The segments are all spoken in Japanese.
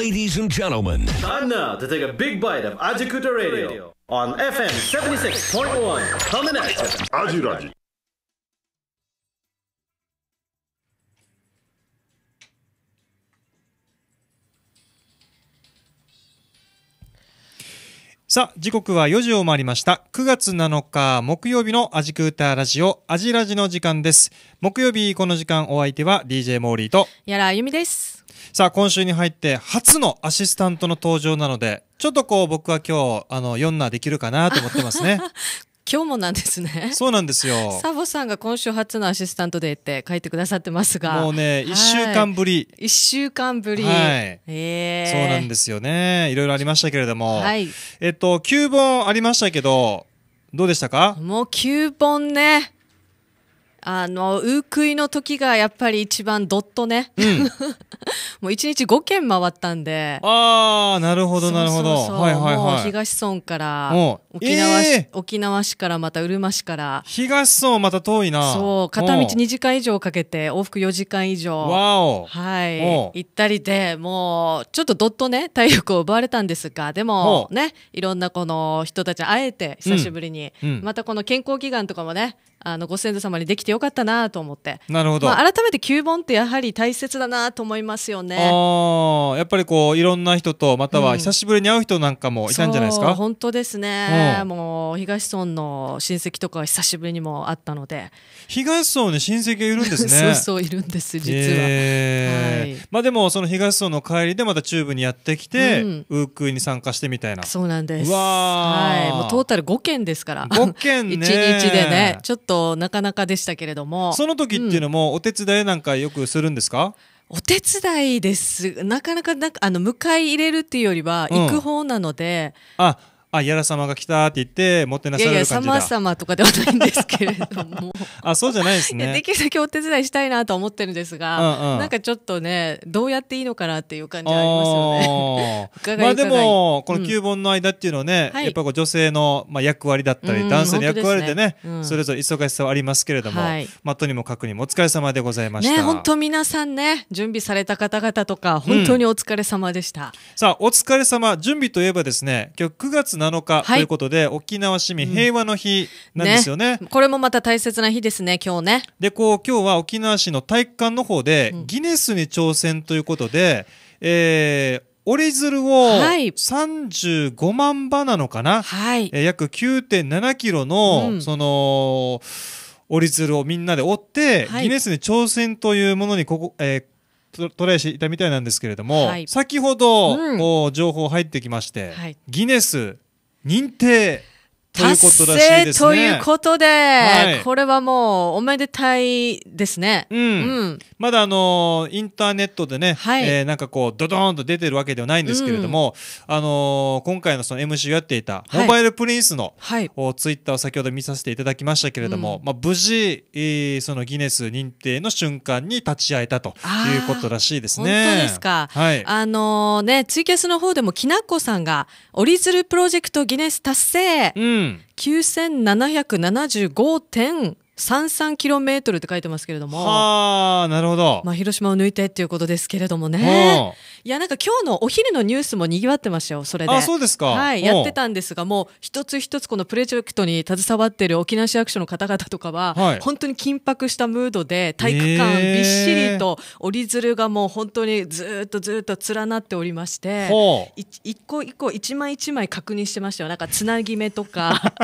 Ladies and gentlemen, time now to take a big bite of Ajikuta Radio on FM 76.1. Coming at you. アジラジさあ、時刻は4時を回りました。9月7日木曜日のアジクーターラジオ、アジラジの時間です。木曜日この時間お相手は DJ モーリーと、やらあゆみです。さあ、今週に入って初のアシスタントの登場なので、ちょっとこう僕は今日、あの、4なできるかなと思ってますね。今日もなんですね。そうなんですよ。サボさんが今週初のアシスタントでって書いてくださってますが。もうね、一、週間ぶり。一、週間ぶり。はい。えー、そうなんですよね。いろいろありましたけれども。はい。えっと、9本ありましたけど、どうでしたかもう9本ね。あの、ウークイの時がやっぱり一番ドッとね。うん、もう一日5軒回ったんで。ああ、なるほど、なるほど。東村から、沖縄市、えー、沖縄市からまたうるま市から。東村また遠いな。そう、片道2時間以上かけて、往復4時間以上。わお。はい。行ったりで、もう、ちょっとドッとね、体力を奪われたんですが、でも、ね、いろんなこの人たち会えて、久しぶりに、うんうん、またこの健康祈願とかもね、あのご先祖様にできてよかったなと思ってなるほど、まあ、改めて旧盆ってやはり大切だなと思いますよねあやっぱりこういろんな人とまたは久しぶりに会う人なんかもいたんじゃないですか、うん、本当ですね、うん、もう東村の親戚とか久しぶりにも会ったので東村に親戚がいるんですね そうそういるんです実は、えー、はい、まあでもその東村の帰りでまた中部にやってきて、うん、ウークイに参加してみたいなそうなんですわはいもうトータル5件ですから5件ね1 日でねちょっととなかなかでしたけれどもその時っていうのも、お手伝いなんかよくするんですかお手伝いですなかなかなんかあの迎え入れるっていうよりは行く方なので、うん、ああ、やら様が来たって言って、もてなされる感じだいやいや、様様とかではないんですけれども。あ、そうじゃないですね。できるだけお手伝いしたいなと思ってるんですが、うんうん、なんかちょっとね、どうやっていいのかなっていう感じはありますよね。まあでも、この旧本の間っていうのはね、うん、やっぱこう女性の、まあ、役割だったり、男性の役割でね、うん、それぞれ忙しさはありますけれども、はい、まあ、とにもかくにもお疲れ様でございました。ね、本当皆さんね、準備された方々とか、本当にお疲れ様でした。さあ、お疲れ様、準備といえばですね、今日9月7日ということで、はい、沖縄市民平和の日なんですよねうんね、これもまた大切な日ですね、今日ね。で、こう、今日は沖縄市の体育館の方で、ギネスに挑戦ということで、うえー、折り鶴を35万羽なのかな、はい、えー、約9.7キロの、うん、その、折り鶴をみんなで折って、はい、ギネスに挑戦というものにここ、えー、トライしていたみたいなんですけれども、はい、先ほど、うん、情報入ってきまして、はい、ギネス認定ということらしいですね。ということで、はい、これはもうおめでたいですね。うん。うん、まだあのインターネットでね、はい、えー、なんかこうドドーンと出てるわけではないんですけれども、うん、あのー、今回のその MC をやっていたモバイルプリンスの、はい、おツイッターを先ほど見させていただきましたけれども、うん、まあ、無事、えー、そのギネス認定の瞬間に立ち会えたということらしいですね。本当ですか、はい、あのー、ねツイキャスの方でもきなこさんが折り鶴プロジェクトギネス達成、うん、9775点3 3トルって書いてますけれどもはあなるほど、まあ、広島を抜いてっていうことですけれどもねいやなんか今日のお昼のニュースもにぎわってましたよそれであそうですかはいやってたんですがもう一つ一つこのプロジェクトに携わっている沖縄市役所の方々とかは、はい、本当に緊迫したムードで体育館びっしりと折り鶴がもう本当にずっとずっと連なっておりまして一個一個一枚一枚確認してましたよなんかつなぎ目とか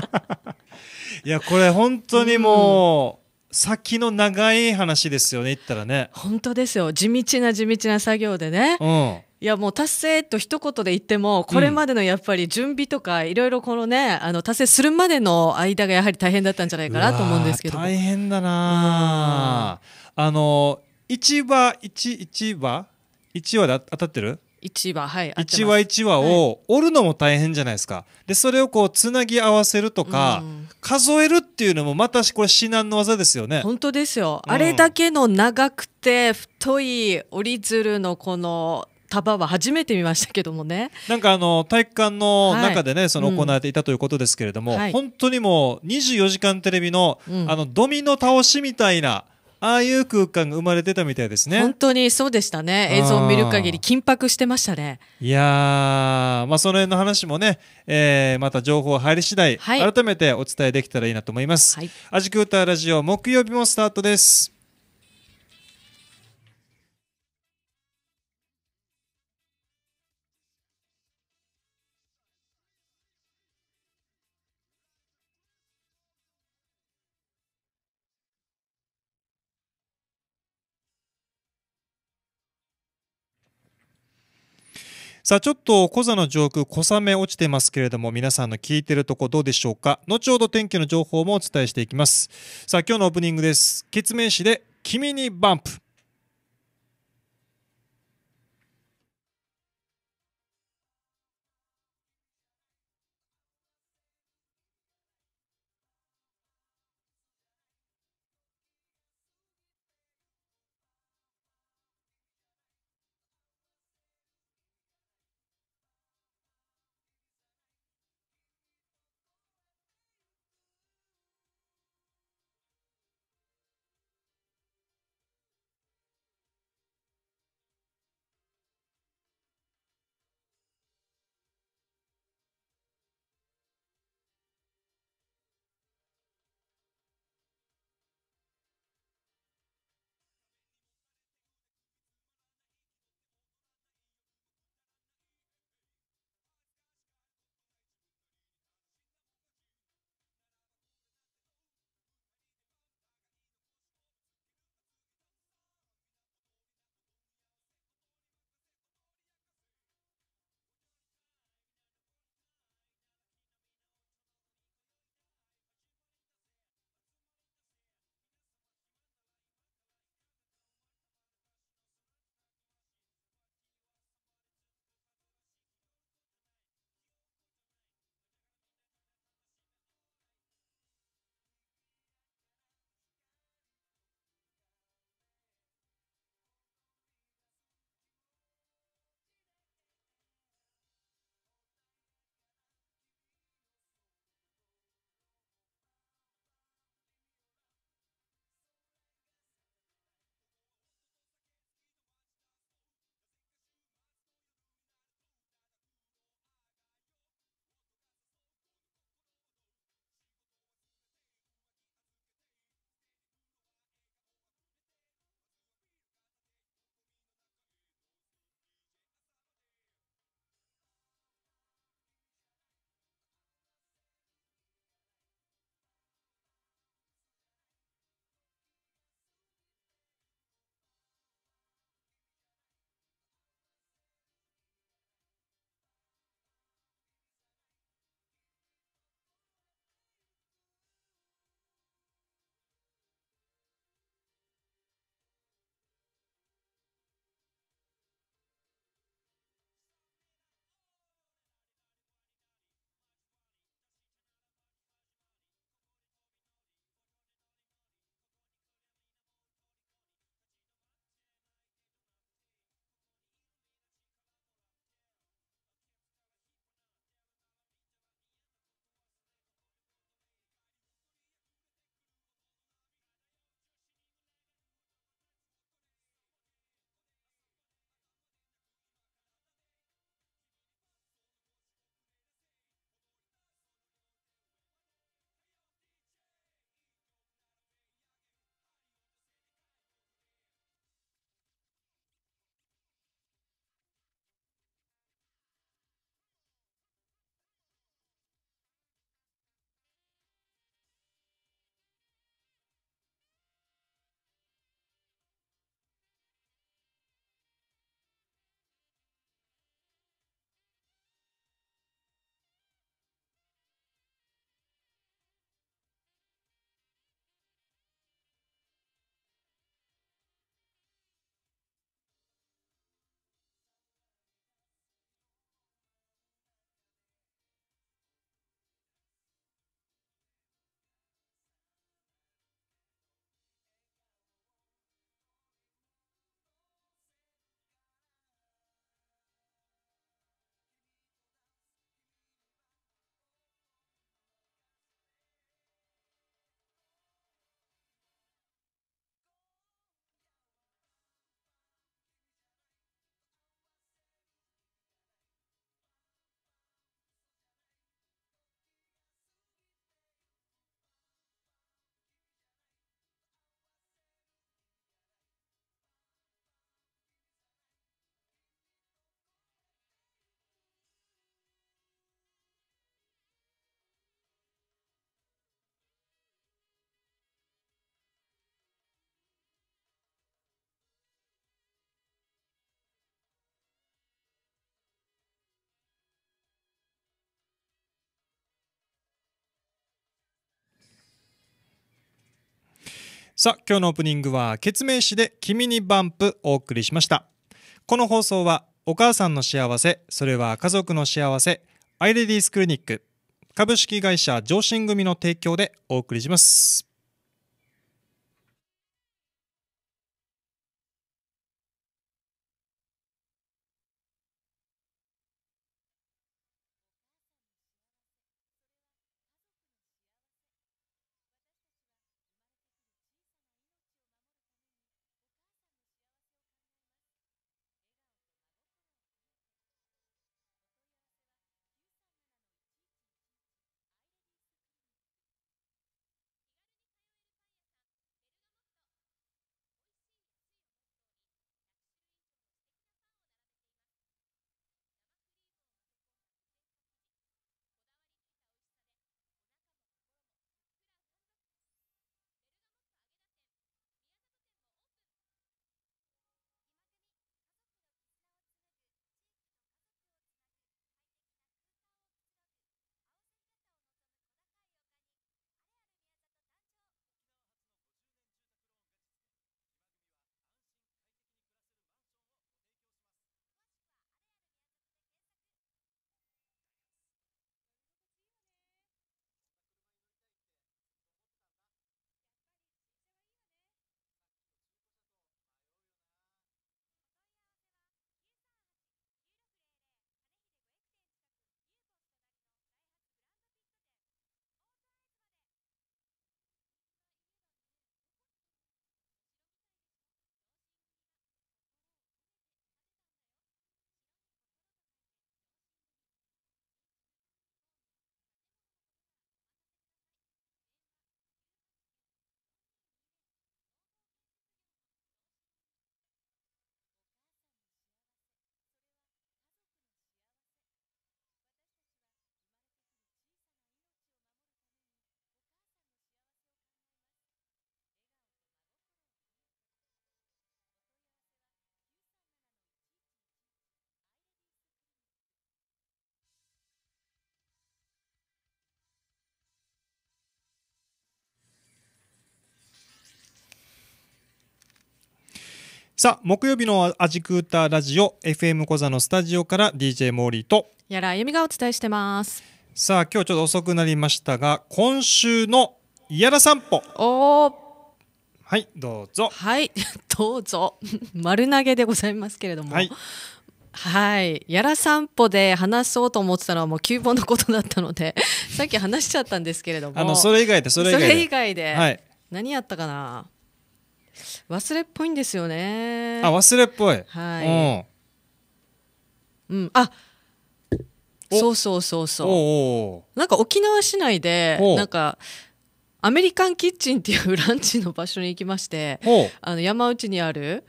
いやこれ本当にもう、うん先の長い話ですよね言ったらね本当ですよ地道な地道な作業でね、うんいやもう達成と一言で言ってもこれまでのやっぱり準備とかいろいろこのねあの達成するまでの間がやはり大変だったんじゃないかなと思うんですけど大変だなあの一話一一話一話で当たってる一話はい一話一話を折るのも大変じゃないですか、でそれをこうつなぎ合わせるとか、うん数えるっていうのもまたこれ至難の技ですよね本当ですよ、うん、あれだけの長くて太い折り鶴のこの束は初めて見ましたけどもねなんかあの体育館の中でね、はい、その行われていたということですけれども、うんはい、本当にもう24時間テレビの、うん、あのドミノ倒しみたいなああいう空間が生まれてたみたいですね。本当にそうでしたね。映像を見る限り緊迫してましたね。いやまあその辺の話もね、えー、また情報入り次第、はい、改めてお伝えできたらいいなと思います。はい、アジクーターラジオ木曜日もスタートです。さあ、ちょっと小座の上空、小雨落ちてますけれども、皆さんの聞いてるとこどうでしょうか。後ほど天気の情報もお伝えしていきます。さあ、今日のオープニングです。ケツメで、君にバンプ。さあ今日のオープニングは「決ツメで君にバンプ」お送りしましたこの放送はお母さんの幸せそれは家族の幸せアイレディスクリニック株式会社上進組の提供でお送りしますさあ、木曜日のアジクータラジオ FM 小座のスタジオから DJ モーリーとやらあゆみがお伝えしてます。さあ、今日ちょっと遅くなりましたが、今週のやら散歩。おーはい、どうぞ。はい、どうぞ 丸投げでございますけれども。ははいやら散歩で話そうと思ってたのはもう9本のことだったので さっき話しちゃったんですけれどもあの、それ以外で、それ以外で。以外で、はい何やったかな忘れっぽいんですよねあ忘れっぽいはい、うん、あそうそうそうそうなんか沖縄市内でなんかアメリカンキッチンっていうランチの場所に行きましてあの山内にある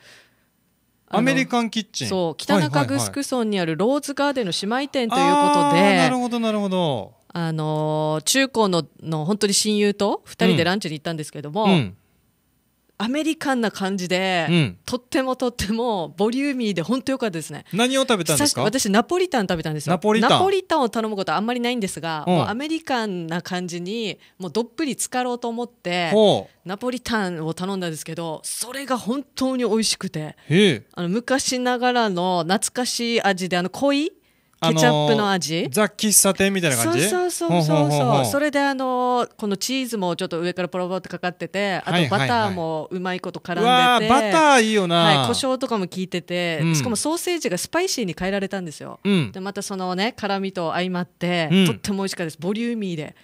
アメリカンキッチンそう北中城村にあるローズガーデンの姉妹店ということで、なるほどなるほどあの中高のの本当に親友と2人でランチに行ったんですけども、うんうんアメリカンな感じで、うん、とってもとってもボリューミーで本当良かったですね何を食べたんですか私ナポリタン食べたんですよナポリタンを頼むことあんまりないんですが、うん、もうアメリカンな感じにもうどっぷり浸かろうと思ってナポリタンを頼んだんですけどそれが本当に美味しくてあの昔ながらの懐かしい味であの濃いケチャップの味ザ喫茶店みたいな感じそうそうそうそうそうそれであのこのチーズもちょっと上からポロポロってかかっててあとバターもうまいこと絡んでて、バターいいよな、はい、胡椒とかも効いてて、しかもソーセージがスパイシーに変えられたんですよ、でまたそのね辛みと相まって、とっても美味しかったですボリューミーで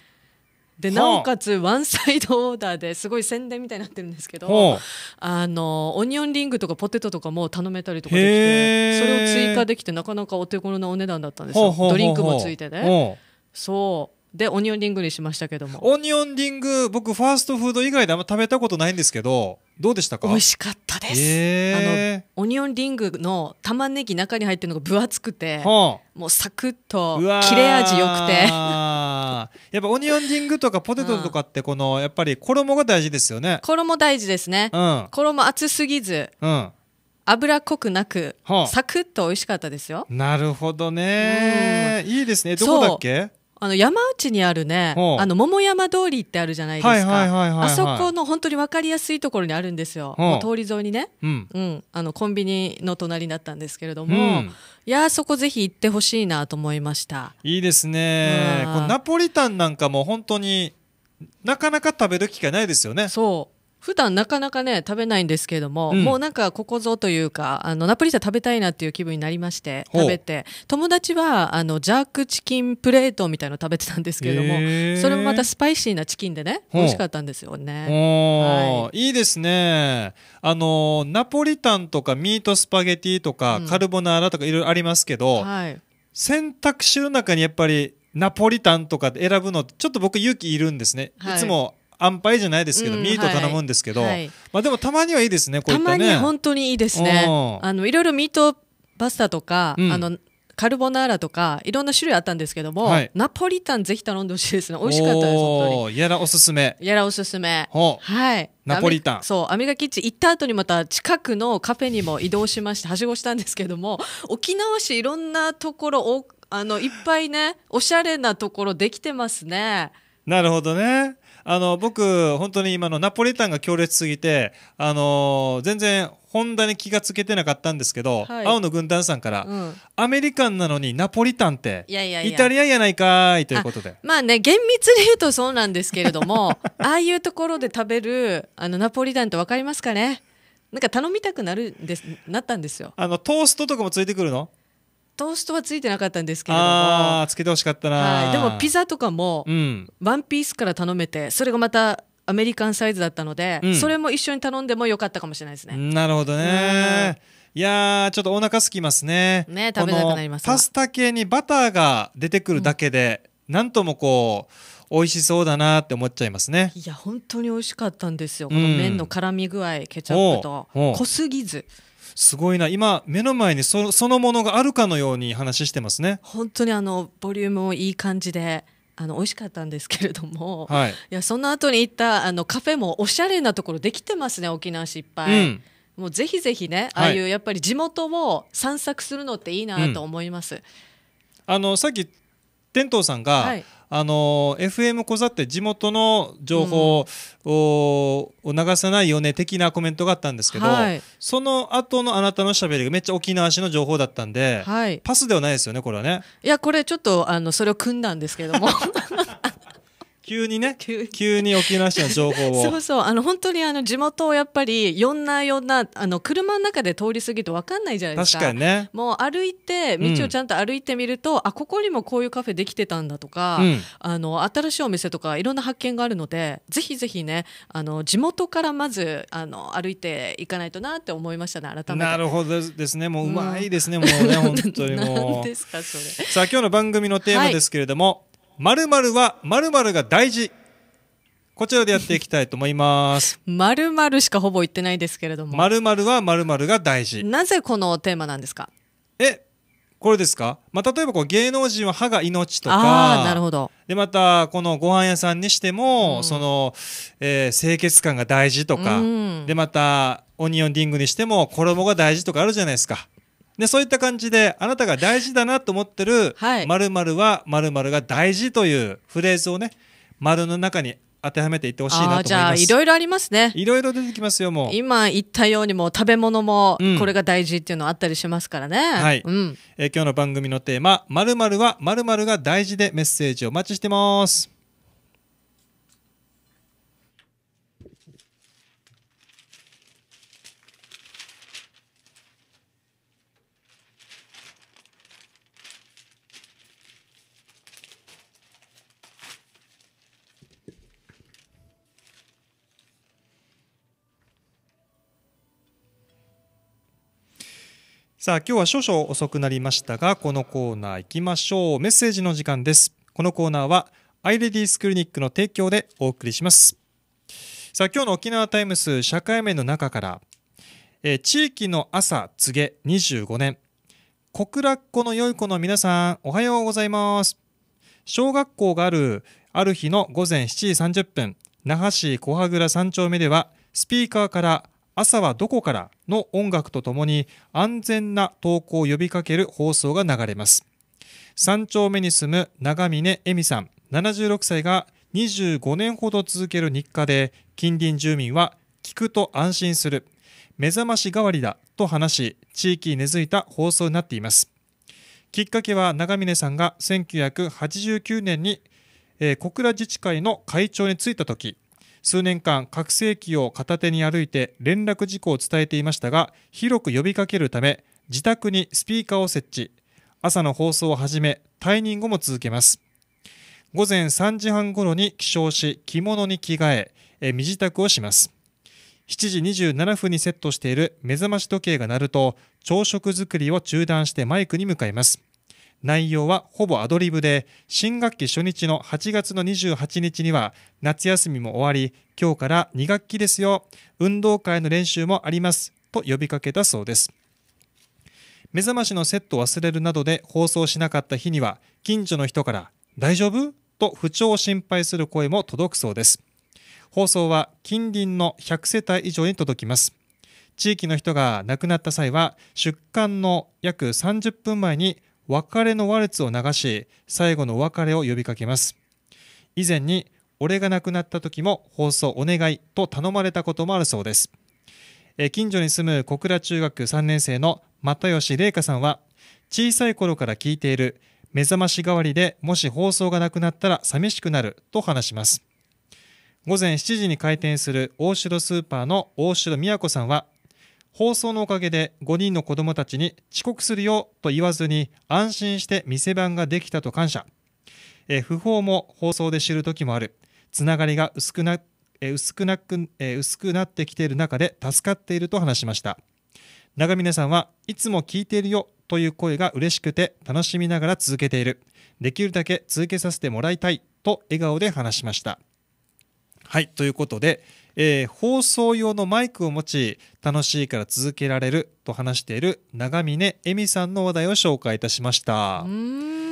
でなおかつワンサイドオーダーですごい宣伝みたいになってるんですけどあのオニオンリングとかポテトとかも頼めたりとかできてそれを追加できてなかなかお手頃なお値段だったんですよドリンクもついてねそうでオニオンリングにしましたけどもオニオンリング僕ファーストフード以外であんま食べたことないんですけどどうでしたか美味しかったです、えー、あのオニオンリングの玉ねぎ中に入ってるのが分厚くて、はあ、もうサクッと切れ味よくて やっぱオニオンリングとかポテトとかってこの、うん、やっぱり衣が大事ですよね衣大事ですね、うん、衣厚すぎず、うん脂っこくなく、はあ、サクッと美味しかったですよなるほどねいいですねどこだっけあの山内にあるね、あの桃山通りってあるじゃないですか。あそこの本当に分かりやすいところにあるんですよ。通り沿いにね、うん、うん、あのコンビニの隣だったんですけれども、うん、いやそこぜひ行ってほしいなと思いました。いいですね。ナポリタンなんかも本当になかなか食べる機会ないですよね。そう。普段なかなかね食べないんですけれども、うん、もうなんかここぞというかあのナポリタン食べたいなっていう気分になりまして食べて友達はあのジャークチキンプレートみたいの食べてたんですけれどもそれもまたスパイシーなチキンでね美味しかったんですよね、はい、いいですねあのナポリタンとかミートスパゲティとか、うん、カルボナーラとかいろいろありますけど、はい、選択肢の中にやっぱりナポリタンとか選ぶのちょっと僕勇気いるんですね、はい、いつも安牌じゃないですけど、うん、ミート頼むんですけど、はい、まあでもたまにはいいですねこういったねたまに本当にいいですねあのいろいろミートパスタとか、うん、あのカルボナーラとかいろんな種類あったんですけども、はい、ナポリタンぜひ頼んでほしいですね美味しかったです本当にやらおすすめやらおすすめはいナポリタンそうアメリカキッチン行った後にまた近くのカフェにも移動しましてはしごしたんですけども沖縄市いろんなところおあのいっぱいねおしゃれなところできてますねなるほどねあの僕本当に今のナポリタンが強烈すぎてあの全然本田に気が付けてなかったんですけど、はい、青の軍団さんから、うん、アメリカンなのにナポリタンってイタリアやないかいということでまあね厳密に言うとそうなんですけれども ああいうところで食べるあのナポリタンって分かりますかねなんか頼みたくなるんですなったんですよあのトーストとかもついてくるのトーストはついてなかったんですけれどもつけてほしかったな、はい、でもピザとかも、うん、ワンピースから頼めてそれがまたアメリカンサイズだったので、うん、それも一緒に頼んでもよかったかもしれないですねなるほどね、いやちょっとお腹すきますねね食べたくなりますパスタ系にバターが出てくるだけで、うん、なんともこう美味しそうだなって思っちゃいますねいや本当に美味しかったんですよ、この麺の絡み具合ケチャップと濃すぎずすごいな今目の前にそのものがあるかのように話してますね本当にあのボリュームもいい感じであの美味しかったんですけれども、はい、いやその後に行ったあのカフェもおしゃれなところできてますね沖縄市いっぱい、うん、もうぜひぜひねああいうやっぱり地元を散策するのっていいなと思います、うん、あのさっき天童さんが、はいあの FM 小座って地元の情報を,、流さないよね的なコメントがあったんですけど、はい、その後のあなたのしゃべりがめっちゃ沖縄市の情報だったんで、はい、パスではないですよねこれはね。いやこれちょっとあのそれを組んだんですけども 急にね急に沖縄市の情報を そうそうあの本当にあの地元をやっぱりいろんないろんなあの車の中で通り過ぎると分かんないじゃないですか確かにねもう歩いて道をちゃんと歩いてみると、うん、あここにもこういうカフェできてたんだとか、うん、あの新しいお店とかいろんな発見があるのでぜひぜひねあの地元からまずあの歩いていかないとなって思いましたね改めてなるほどですねもううまいですね、うん、もうね本当にもう ですかそれさあ今日の番組のテーマですけれども、はい〇〇は〇〇が大事。こちらでやっていきたいと思います。〇〇しかほぼ言ってないですけれども。〇〇は〇〇が大事。なぜこのテーマなんですかえ、これですか、まあ、例えばこう芸能人は歯が命とかなるほどでまたこのご飯屋さんにしても、うん、そのえー、清潔感が大事とか、うん、でまたオニオンリングにしても衣が大事とかあるじゃないですか。でそういった感じであなたが大事だなと思ってる「まるまるはまるまるが大事」というフレーズをねるの中に当てはめていってほしいなと思います。じゃあいろいろありますね。いろいろ出てきますよもう。今言ったようにも食べ物もこれが大事っていうのあったりしますからね。うん、はい。うん、えー、今日の番組のテーマまるまるはまるまるが大事でメッセージをお待ちしてます。さあ今日は少々遅くなりましたがこのコーナー行きましょうメッセージの時間ですこのコーナーはアイレディースクリニックの提供でお送りしますさあ今日の沖縄タイムス社会面の中からえ地域の朝告げ25年小倉っ子の良い子の皆さんおはようございます小学校があるある日の午前7時30分那覇市小羽倉3丁目ではスピーカーから朝はどこからの音楽とともに安全な投稿を呼びかける放送が流れます。三丁目に住む長峰恵美さん76歳が25年ほど続ける日課で近隣住民は聞くと安心する目覚まし代わりだと話し地域に根付いた放送になっていますきっかけは長峰さんが1989年に、小倉自治会の会長に就いた時数年間拡声器を片手に歩いて連絡事項を伝えていましたが広く呼びかけるため自宅にスピーカーを設置朝の放送を始め退任後も続けます午前3時半頃に起床し着物に着替え身支度をします7時27分にセットしている目覚まし時計が鳴ると朝食作りを中断してマイクに向かいます内容はほぼアドリブで新学期初日の8月の28日には夏休みも終わり今日から2学期ですよ運動会の練習もありますと呼びかけたそうです目覚ましのセット忘れるなどで放送しなかった日には近所の人から大丈夫と不調を心配する声も届くそうです放送は近隣の100世帯以上に届きます地域の人が亡くなった際は出館の約30分前に別れのワルツを流し、最後のお別れを呼びかけます。以前に、俺が亡くなった時も放送お願いと頼まれたこともあるそうです。近所に住む小倉中学3年生の又吉玲香さんは、小さい頃から聞いている、目覚まし代わりでもし放送がなくなったら寂しくなると話します。午前7時に開店する大城スーパーの大城美和子さんは、放送のおかげで5人の子供たちに遅刻するよと言わずに安心して店番ができたと感謝。え不法も放送で知る時もある。つながりが薄くな、え薄くなく、え薄くなってきている中で助かっていると話しました。長峰さんはいつも聞いているよという声が嬉しくて楽しみながら続けている。できるだけ続けさせてもらいたいと笑顔で話しました。はい、ということで、えー、放送用のマイクを持ち楽しいから続けられると話している長峰恵美さんの話題を紹介いたしました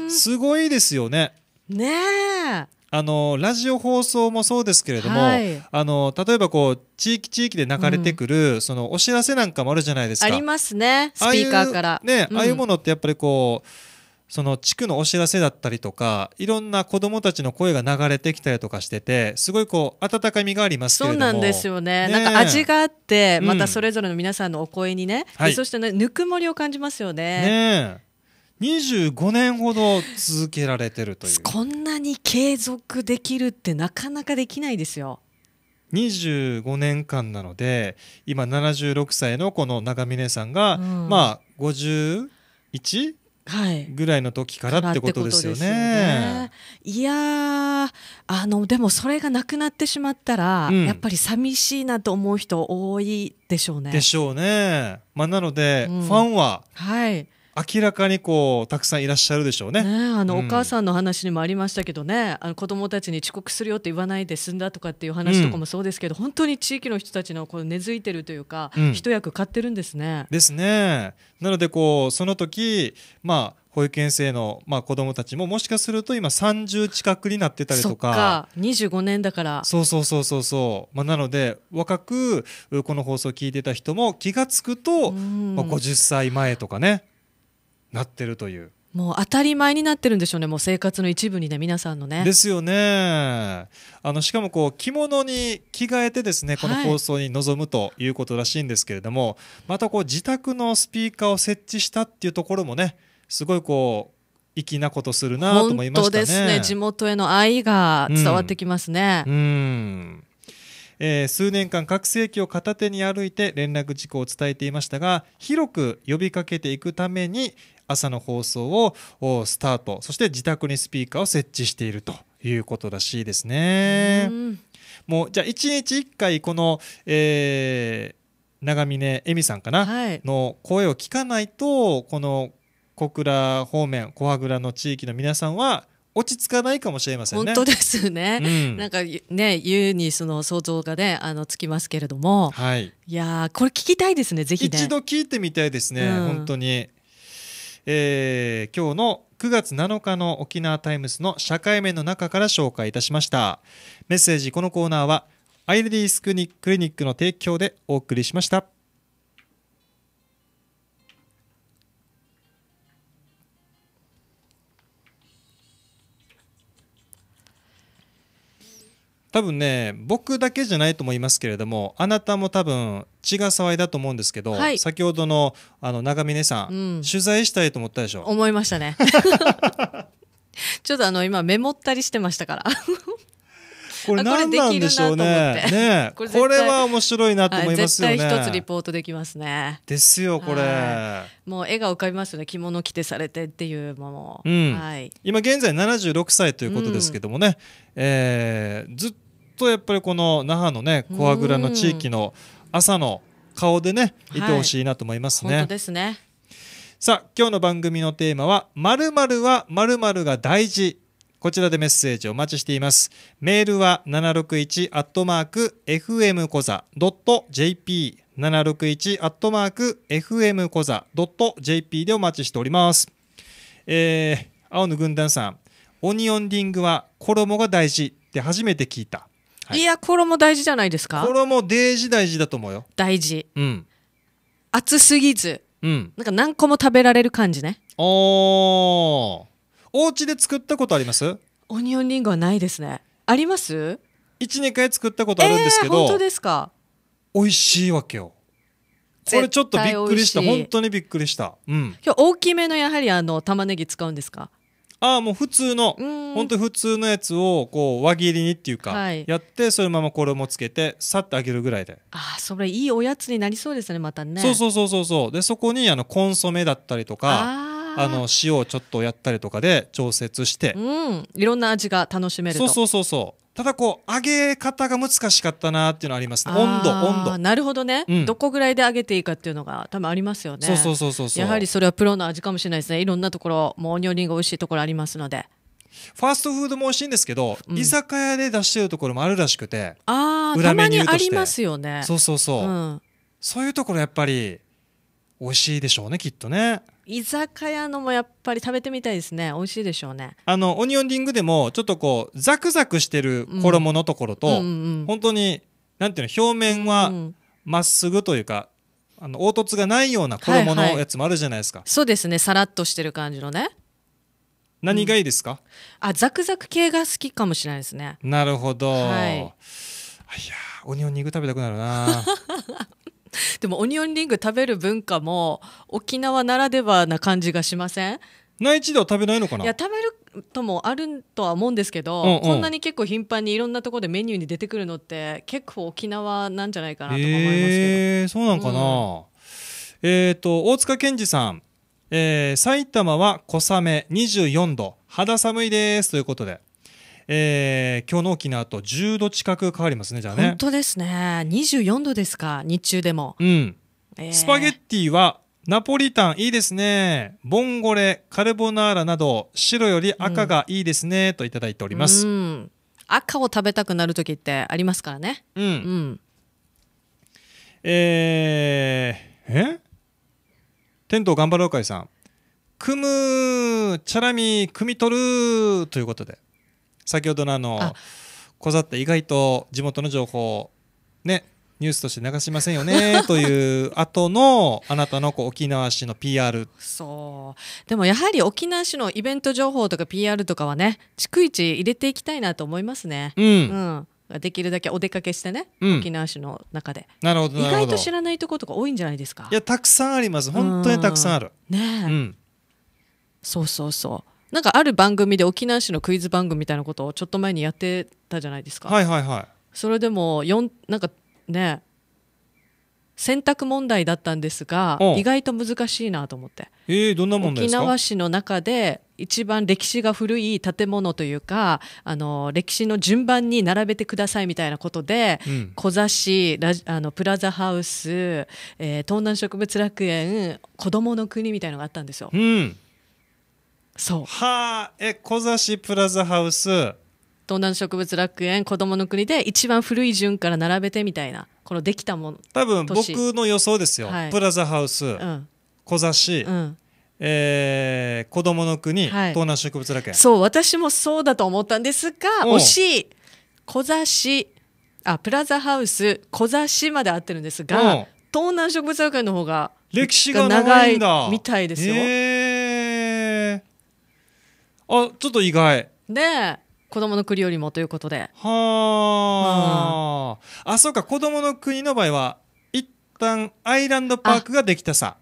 すごいですよねねえあのラジオ放送もそうですけれども、はい、あの例えばこう地域地域で流れてくる、うん、そのお知らせなんかもあるじゃないですかありますねスピーカーからね、うん、ああいうものってやっぱりこうその地区のお知らせだったりとかいろんな子供たちの声が流れてきたりとかしててすごいこう温かみがありますけれどもそうなんですよね、ね、なんか味があってまたそれぞれの皆さんのお声にね、うん、そして、ね、ぬくもりを感じますよね。ね25年ほど続けられてるというこんなに継続できるってなかなかできないですよ。25年間なので今76歳のこの長峰さんが、うん、まあ 51? ぐらいの時からってことですよね。はい、よねいやあのでもそれがなくなってしまったら、うん、やっぱり寂しいなと思う人多いでしょうね。でしょうね。まあ、なので、うん、ファンは、はい明らかにこうたくさんいらっしゃるでしょうね。ねあの、うん、お母さんの話にもありましたけどね、あの子供たちに遅刻するよって言わないで済んだとかっていう話とかもそうですけど、うん、本当に地域の人たちのこう根付いてるというか、うん、一役買ってるんですね。ですね。なのでこうその時まあ保育園生の、まあ、子供たちももしかすると今三十近くになってたりとか二十五年だからそうそうそうそうそう、まあ、なので若くこの放送を聞いてた人も気が付くと、まあ、五十歳前とかねなってるという。もう当たり前になってるんでしょうね、もう生活の一部にね、皆さんのね。ですよね。あのしかもこう着物に着替えてですね、この放送に臨むということらしいんですけれども、はい、またこう自宅のスピーカーを設置したっていうところもね、すごいこう粋なことするなと思いました、ね、ですね。地元への愛が伝わってきますね。うん、うんえー、数年間拡声器を片手に歩いて連絡事項を伝えていましたが広く呼びかけていくために朝の放送をスタートそして自宅にスピーカーを設置しているということらしいですね。もうじゃあ1日1回この、えー、長峰恵美さんかな、はい、の声を聞かないとこの小倉方面小羽倉の地域の皆さんは落ち着かないかもしれませんね。本当ですね。うん、なんかね、うにその想像がね、あのつきますけれども。はい。いやこれ聞きたいですね。ぜひ、ね、一度聞いてみたいですね。うん、本当に。えー、今日の9月7日の沖縄タイムスの社会面の中から紹介いたしましたメッセージこのコーナーはアイディースクリニックの提供でお送りしました。多分ね僕だけじゃないと思いますけれどもあなたも多分血が騒いだと思うんですけど、はい、先ほどのあの長峰さん、うん、取材したいと思ったでしょ思いましたね ちょっとあの今メモったりしてましたから これ何なんでしょうね。ね これは面白いなと思いますよね。一つリポートできますね。ですよこれ。もう絵が浮かびますよね。着物着てされてっていうもの。うん、はい。今現在76歳ということですけどもね、うん、えー、ずっとやっぱりこの那覇のねコアグラの地域の朝の顔でねいてほしいなと思いますね。はい、ですねさあ今日の番組のテーマは「まるはまるが大事」こちらでメッセージお待ちしています。メールは761アットマーク FM コザ .jp 761アットマーク FM コザ .jp でお待ちしております。えー、青の軍団さん、オニオンリングは衣が大事って初めて聞いた。はい、いや衣大事じゃないですか衣大事大事だと思うよ大事うん熱すぎず、うん、なんか何個も食べられる感じねおお家で作ったことありますオニオンリンゴはないですねあります12回作ったことあるんですけど、えー、本当ですか美味しいわけよこれちょっとびっくりした本当にびっくりした、うん、今日大きめのやはりあの玉ねぎ使うんですかああもう普通の本当普通のやつをこう輪切りにっていうか、はい、やってそのまま衣つけてさってあげるぐらいでああそれいいおやつになりそうですねまたねそうそうそうそうそうでそこにあのコンソメだったりとかあの塩をちょっとやったりとかで調節して、うん、いろんな味が楽しめるとそうそうそうそただこう上げ方が難しかったなっていうのはありますね。温度温度。なるほどね、うん、どこぐらいで上げていいかっていうのが多分ありますよね。そうそうそうそうそう。やはりそれはプロの味かもしれないですね。いろんなところもうオニオリンが美味しいところありますので。ファーストフードも美味しいんですけど、うん、居酒屋で出してるところもあるらしくて。ああ、たまにありますよね。そうそうそう。うん、そういうところやっぱり美味しいでしょうねきっとね。居酒屋のもやっぱり食べてみたいですね美味しいでしょうねあのオニオンリングでもちょっとこうザクザクしてる衣のところと、うんうんうん、本当になんていうの表面はまっすぐというか、あの凹凸がないような衣のやつもあるじゃないですか、はいはい、そうですねさらっとしてる感じのね何がいいですか、うん、あザクザク系が好きかもしれないですねなるほど、はい、いやオニオンリング食べたくなるな でもオニオンリング食べる文化も沖縄ならではな感じがしません内地では食べないのかないや食べるともあるとは思うんですけど、うんうん、こんなに結構頻繁にいろんなところでメニューに出てくるのって結構沖縄なんじゃないかなと思いますけど、えー、そうなんかな、うん、えっ、ー、と大塚健二さん、えー、埼玉は小雨24度肌寒いですということでえー、今日の沖縄と10度近く変わりますねじゃあね本当ですね24度ですか日中でも、うんえー、スパゲッティはナポリタンいいですねボンゴレカルボナーラなど白より赤がいいですね、うん、といただいております、うん、赤を食べたくなる時ってありますからねうん、うん、えー、えント頑張ろうかいさん「組むチャラミ組み取る」ということで先ほどのあの小ざって意外と地元の情報ねニュースとして流しませんよね という後のあなたのこう沖縄市の PR そうでもやはり沖縄市のイベント情報とか PR とかはね逐一入れていきたいなと思いますね。うん、うんできるだけお出かけしてね、うん、沖縄市の中でなるほど意外と知らないとことか多いんじゃないですかいやたくさんあります本当にたくさんあるねえ、うん、そうそうそうなんかある番組で沖縄市のクイズ番組みたいなことをちょっと前にやってたじゃないですか。はいはいはい。それでもなんかね選択問題だったんですが意外と難しいなと思って。えー、どんな問題沖縄市の中で一番歴史が古い建物というかあの歴史の順番に並べてくださいみたいなことで、うん、小座市ラあのプラザハウス、えー、東南植物楽園子どもの国みたいのがあったんですよ。うんそうはあえ小指しプラザハウス東南植物楽園子どもの国で一番古い順から並べてみたいなこのできたもの多分僕の予想ですよ、はい、プラザハウス、うん、小指し、うんえー、子供の国、はい、東南植物楽園そう私もそうだと思ったんですが惜しい小指しあプラザハウス小指しまで合ってるんですが東南植物楽園の方が歴史が長いみたいですよ。えーあちょっと意外で子供の国よりもということではあ、あそうか子供の国の場合は一旦アイランドパークができたさ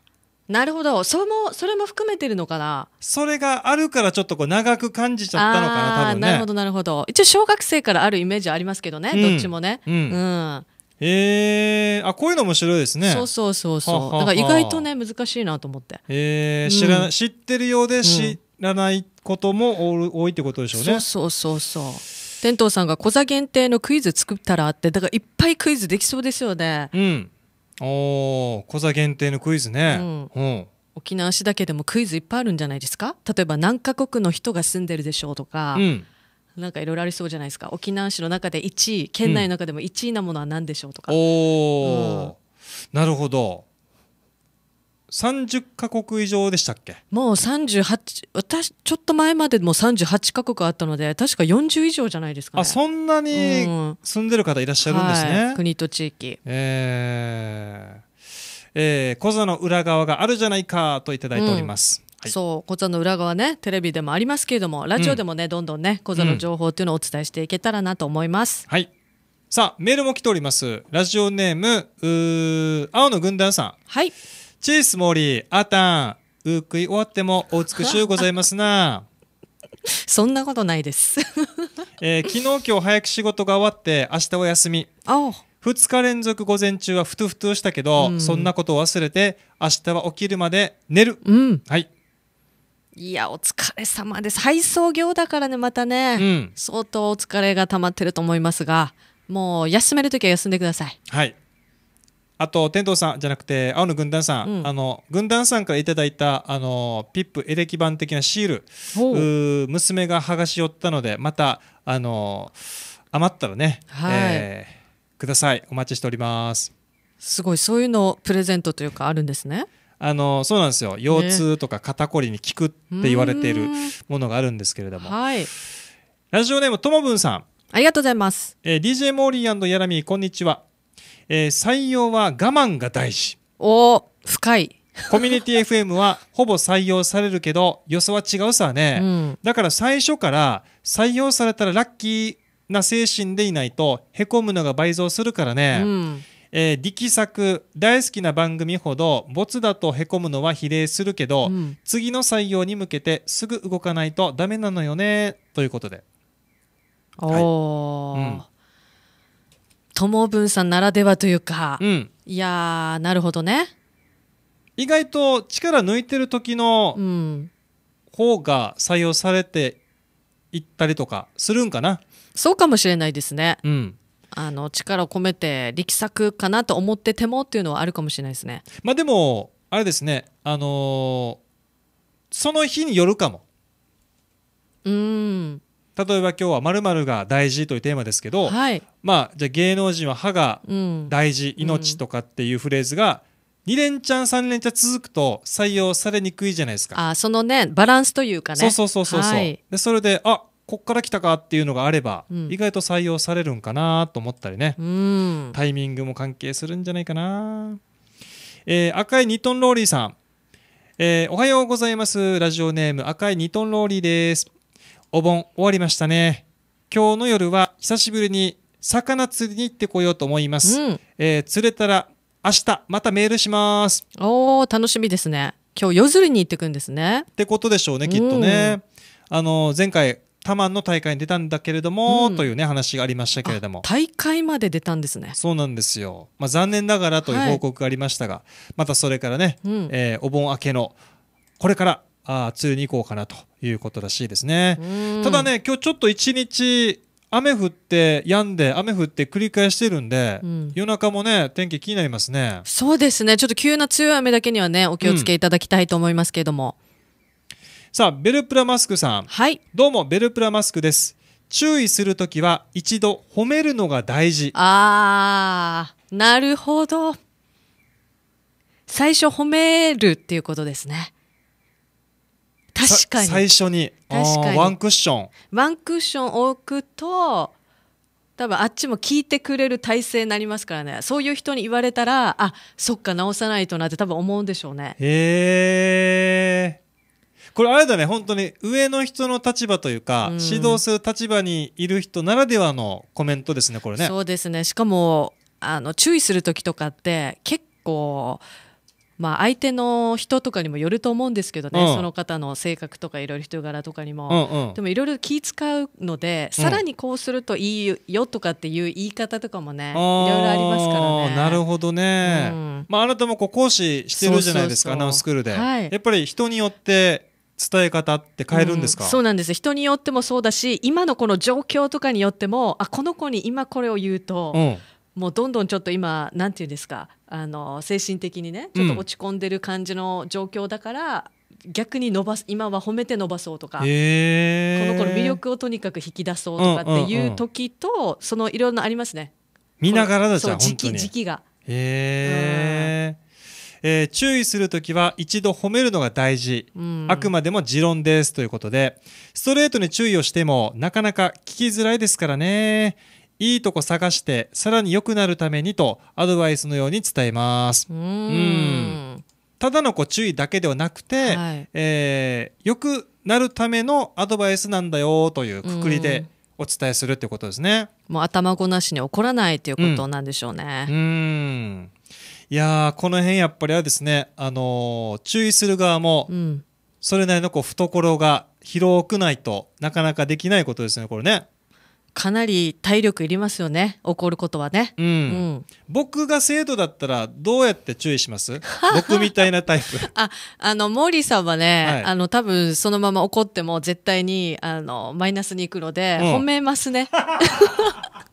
なるほどそれもそれも含めてるのかなそれがあるからちょっとこう長く感じちゃったのかな多分ねなるほどなるほど一応小学生からあるイメージありますけどね、うん、どっちもねうん、うんえー、あこういうの面白いですねそうそうそうそうだから意外とね難しいなと思ってへえー、知ら、うん、知ってるようで知らないことも多いってことでしょうね。そうそうそう店頭さんが小座限定のクイズ作ったらってだからいっぱいクイズできそうですよね。うん。お小座限定のクイズね。うん。うん沖縄市だけでもクイズいっぱいあるんじゃないですか例えば何カ国の人が住んでるでしょうとか、うん、なんかいろいろありそうじゃないですか沖縄市の中で1位県内の中でも1位なものは何でしょうとか、うん、おお、うん、なるほど30カ国以上でしたっけもう38私ちょっと前までもう38カ国あったので確か40以上じゃないですか、ね、あそんなに住んでる方いらっしゃるんですね、うんはい、国と地域えー、えー、小座の裏側があるじゃないかといただいております、うんはい、そう、小座の裏側ね、テレビでもありますけれども、ラジオでもね、うん、どんどんね、小座の情報っていうのをお伝えしていけたらなと思います。はい。さあ、メールも来ております。ラジオネーム、うー青の軍団さん。はい。チースモーリー、アタン、ウークい終わってもお美しゅうございますな。そんなことないです えー、昨日今日早く仕事が終わって明日お休み。二2日連続午前中はふとふとしたけど、うん、そんなことを忘れて明日は起きるまで寝る、うん、はいいやお疲れ様です配送業だからねまたね、うん、相当お疲れが溜まってると思いますがもう休めるときは休んでくださいはいあと天童さんじゃなくて青の軍団さん、うん、あの軍団さんからいただいたあのピップエレキ版的なシール娘が剥がし寄ったのでまたあの余ったらね、はいえー、くださいお待ちしておりますすごいそういうのプレゼントというかあるんですねあのそうなんですよ腰痛とか肩こりに効くって言われているものがあるんですけれども、はい、ラジオネームともぶんさんありがとうございます、えー、DJ モーリーヤラミーこんにちはえー、採用は我慢が大事お深いコミュニティ FM はほぼ採用されるけど予想は違うさね、うん、だから最初から採用されたらラッキーな精神でいないとへこむのが倍増するからね、うんえー、力作大好きな番組ほど没だとへこむのは比例するけど、うん、次の採用に向けてすぐ動かないとダメなのよねということで。おー、はいうん友文さんならではというか、うん、いやーなるほどね意外と力抜いてる時の方が採用されていったりとかするんかな、そうかもしれないですね、うん、あの力を込めて力作かなと思っててもっていうのはあるかもしれないですねまあでもあれですねあのー、その日によるかもうん例えば今日はまるが大事というテーマですけど、はい、まあじゃあ芸能人は歯が大事、うん、命とかっていうフレーズが、2連チャン3連チャン続くと採用されにくいじゃないですかあそのねバランスというかねそうそうそうそうそう、はい、でそれであこっから来たかっていうのがあれば、うん、意外と採用されるんかなと思ったりね、うん、タイミングも関係するんじゃないかな、えー、赤いニトンローリーさん、えー、おはようございますラジオネーム赤いニトンローリーですお盆終わりましたね。今日の夜は久しぶりに魚釣りに行ってこようと思います。うん、えー、釣れたら明日またメールします。おお、楽しみですね。今日夜釣りに行ってくんですね。ってことでしょうね、きっとね。うん、あの、前回、タマンの大会に出たんだけれども、うん、というね話がありましたけれども大会まで出たんですねそうなんですよ、まあ、残念ながらという報告がありましたが、はい、またそれからね、うん、えー、お盆明けのこれからあ梅雨に行こうかなということらしいですね。ただね、今日ちょっと一日雨降って止んで雨降って繰り返してるんで、うん、夜中もね天気気になりますねそうですねちょっと急な強い雨だけにはねお気をつけいただきたいと思いますけれども、うん、さあベルプラマスクさんはいどうもベルプラマスクです注意するときは一度褒めるのが大事あーなるほど最初褒めるっていうことですね確かに最初に確かにワンクッションワンクッション置くと多分あっちも聞いてくれる体制になりますからねそういう人に言われたらあそっか直さないとなって多分思うんでしょうねへえこれあれだね本当に上の人の立場というか、うん、指導する立場にいる人ならではのコメントですねこれねそうですねしかもあの注意する時とかって結構まあ、相手の人とかにもよると思うんですけどね、うん、その方の性格とかいろいろ人柄とかにも、うんうん、でもいろいろ気使うので、さらにこうするといいよとかっていう言い方とかもねいろいろありますからねなるほどね、うん、まあ、あなたもこう講師してるじゃないですかアナウンスクールで、はい、やっぱり人によって伝え方って変えるんですか、うん、そうなんです人によってもそうだし今のこの状況とかによってもあこの子に今これを言うと、うん、もうどんどんちょっと今なんていうんですかあの精神的にねちょっと落ち込んでる感じの状況だから、うん、逆に伸ばす今は褒めて伸ばそうとかこの頃魅力をとにかく引き出そうとかっていう時と、うんうんうん、そのいろいろありますね見ながらだじゃん時期時期がへええー、注意する時は一度褒めるのが大事、うん、あくまでも持論ですということでストレートに注意をしてもなかなか聞きづらいですからねいいとこ探してさらに良くなるためにとアドバイスのように伝えます。うんただのこう注意だけではなくて、はい、えー、よくなるためのアドバイスなんだよというくくりでお伝えするってことですね。もう頭ごなしに怒らないということなんでしょうね。うん、うんいやこの辺やっぱりはですね、あのー、注意する側も、それなりのこう懐が広くないとなかなかできないことですねこれね。かなり体力いりますよね起こることはね、うん、うん、僕が生徒だったらどうやって注意します 僕みたいなタイプああのモーリーさんはね、はい、あの多分そのまま怒っても絶対にあのマイナスにいくので、うん、褒めますね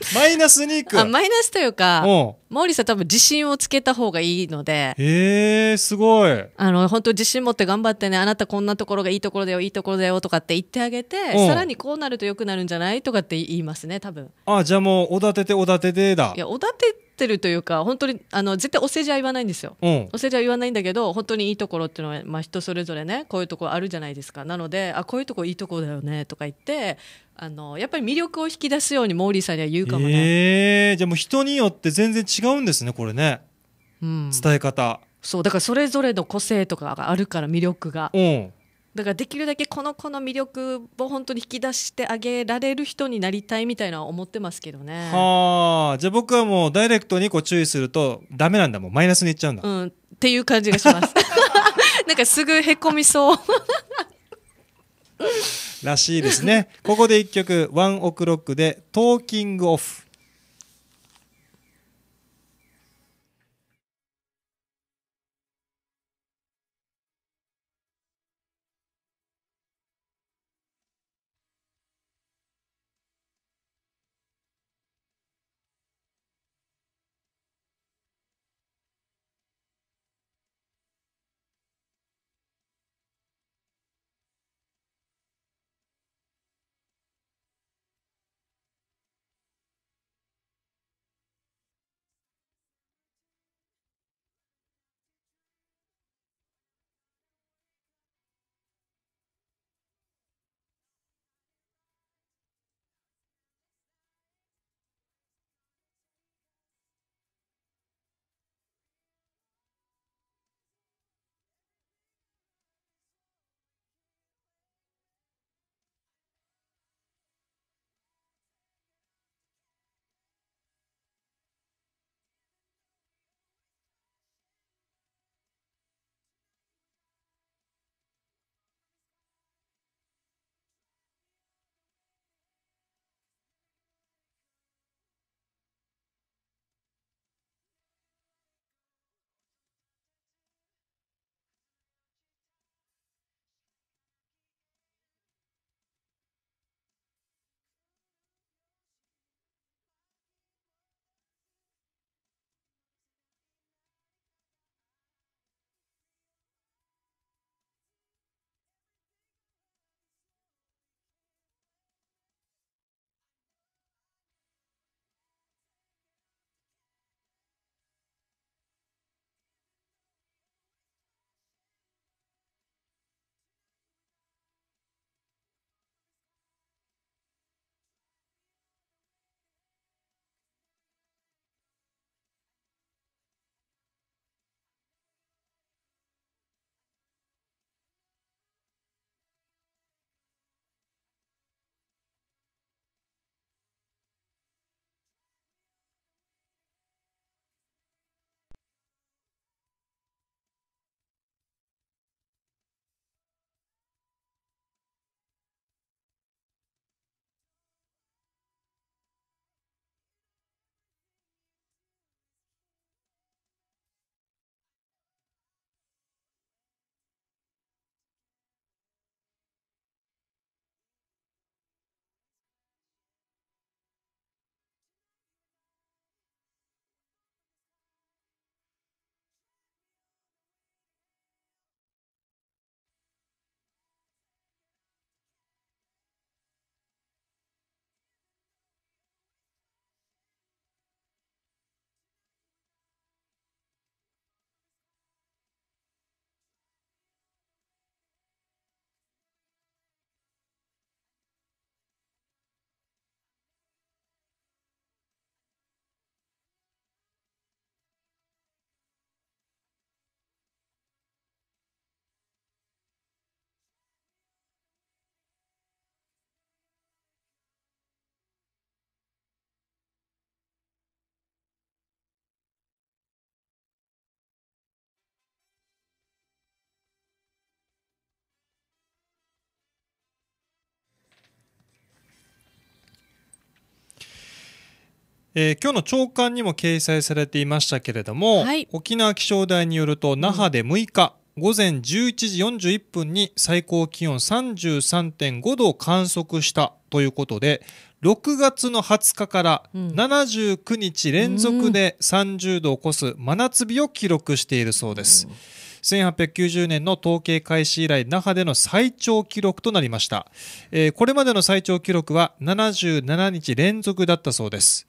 マイナスにいくあマイナスというか、モーリーさん多分自信をつけた方がいいので。ええすごい。あの、本当自信持って頑張ってね、あなたこんなところがいいところだよ、いいところだよとかって言ってあげて、さらにこうなると良くなるんじゃないとかって言いますね、多分。あ、じゃあもう、おだてておだててだ。いや、おだててるというか、本当に、あの、絶対お世辞は言わないんですよ。お世辞は言わないんだけど、本当にいいところっていうのは、まあ人それぞれね、こういうところあるじゃないですか。なので、あ、こういうところいいところだよね、とか言って、あのやっぱり魅力を引き出すようにモーリーさんには言うかもね。えー、じゃあもう人によって全然違うんですねこれね、うん、伝え方。そうだからそれぞれの個性とかがあるから魅力が。うんだからできるだけこの子の魅力を本当に引き出してあげられる人になりたいみたいな思ってますけどね。はあじゃあ僕はもうダイレクトにこう注意するとダメなんだもうマイナスにいっちゃうんだ。うんっていう感じがします。なんかすぐへこみそうらしいですね。ここで一曲、ワンオクロックで、トーキングオフ。えー、今日の朝刊にも掲載されていましたけれども、はい、沖縄気象台によると那覇で6日、午前11時41分に最高気温33.5度を観測したということで6月の20日から79日連続で30度を超す真夏日を記録しているそうです。うんうん1890年の統計開始以来那覇での最長記録となりました、えー、これまでの最長記録は77日連続だったそうです、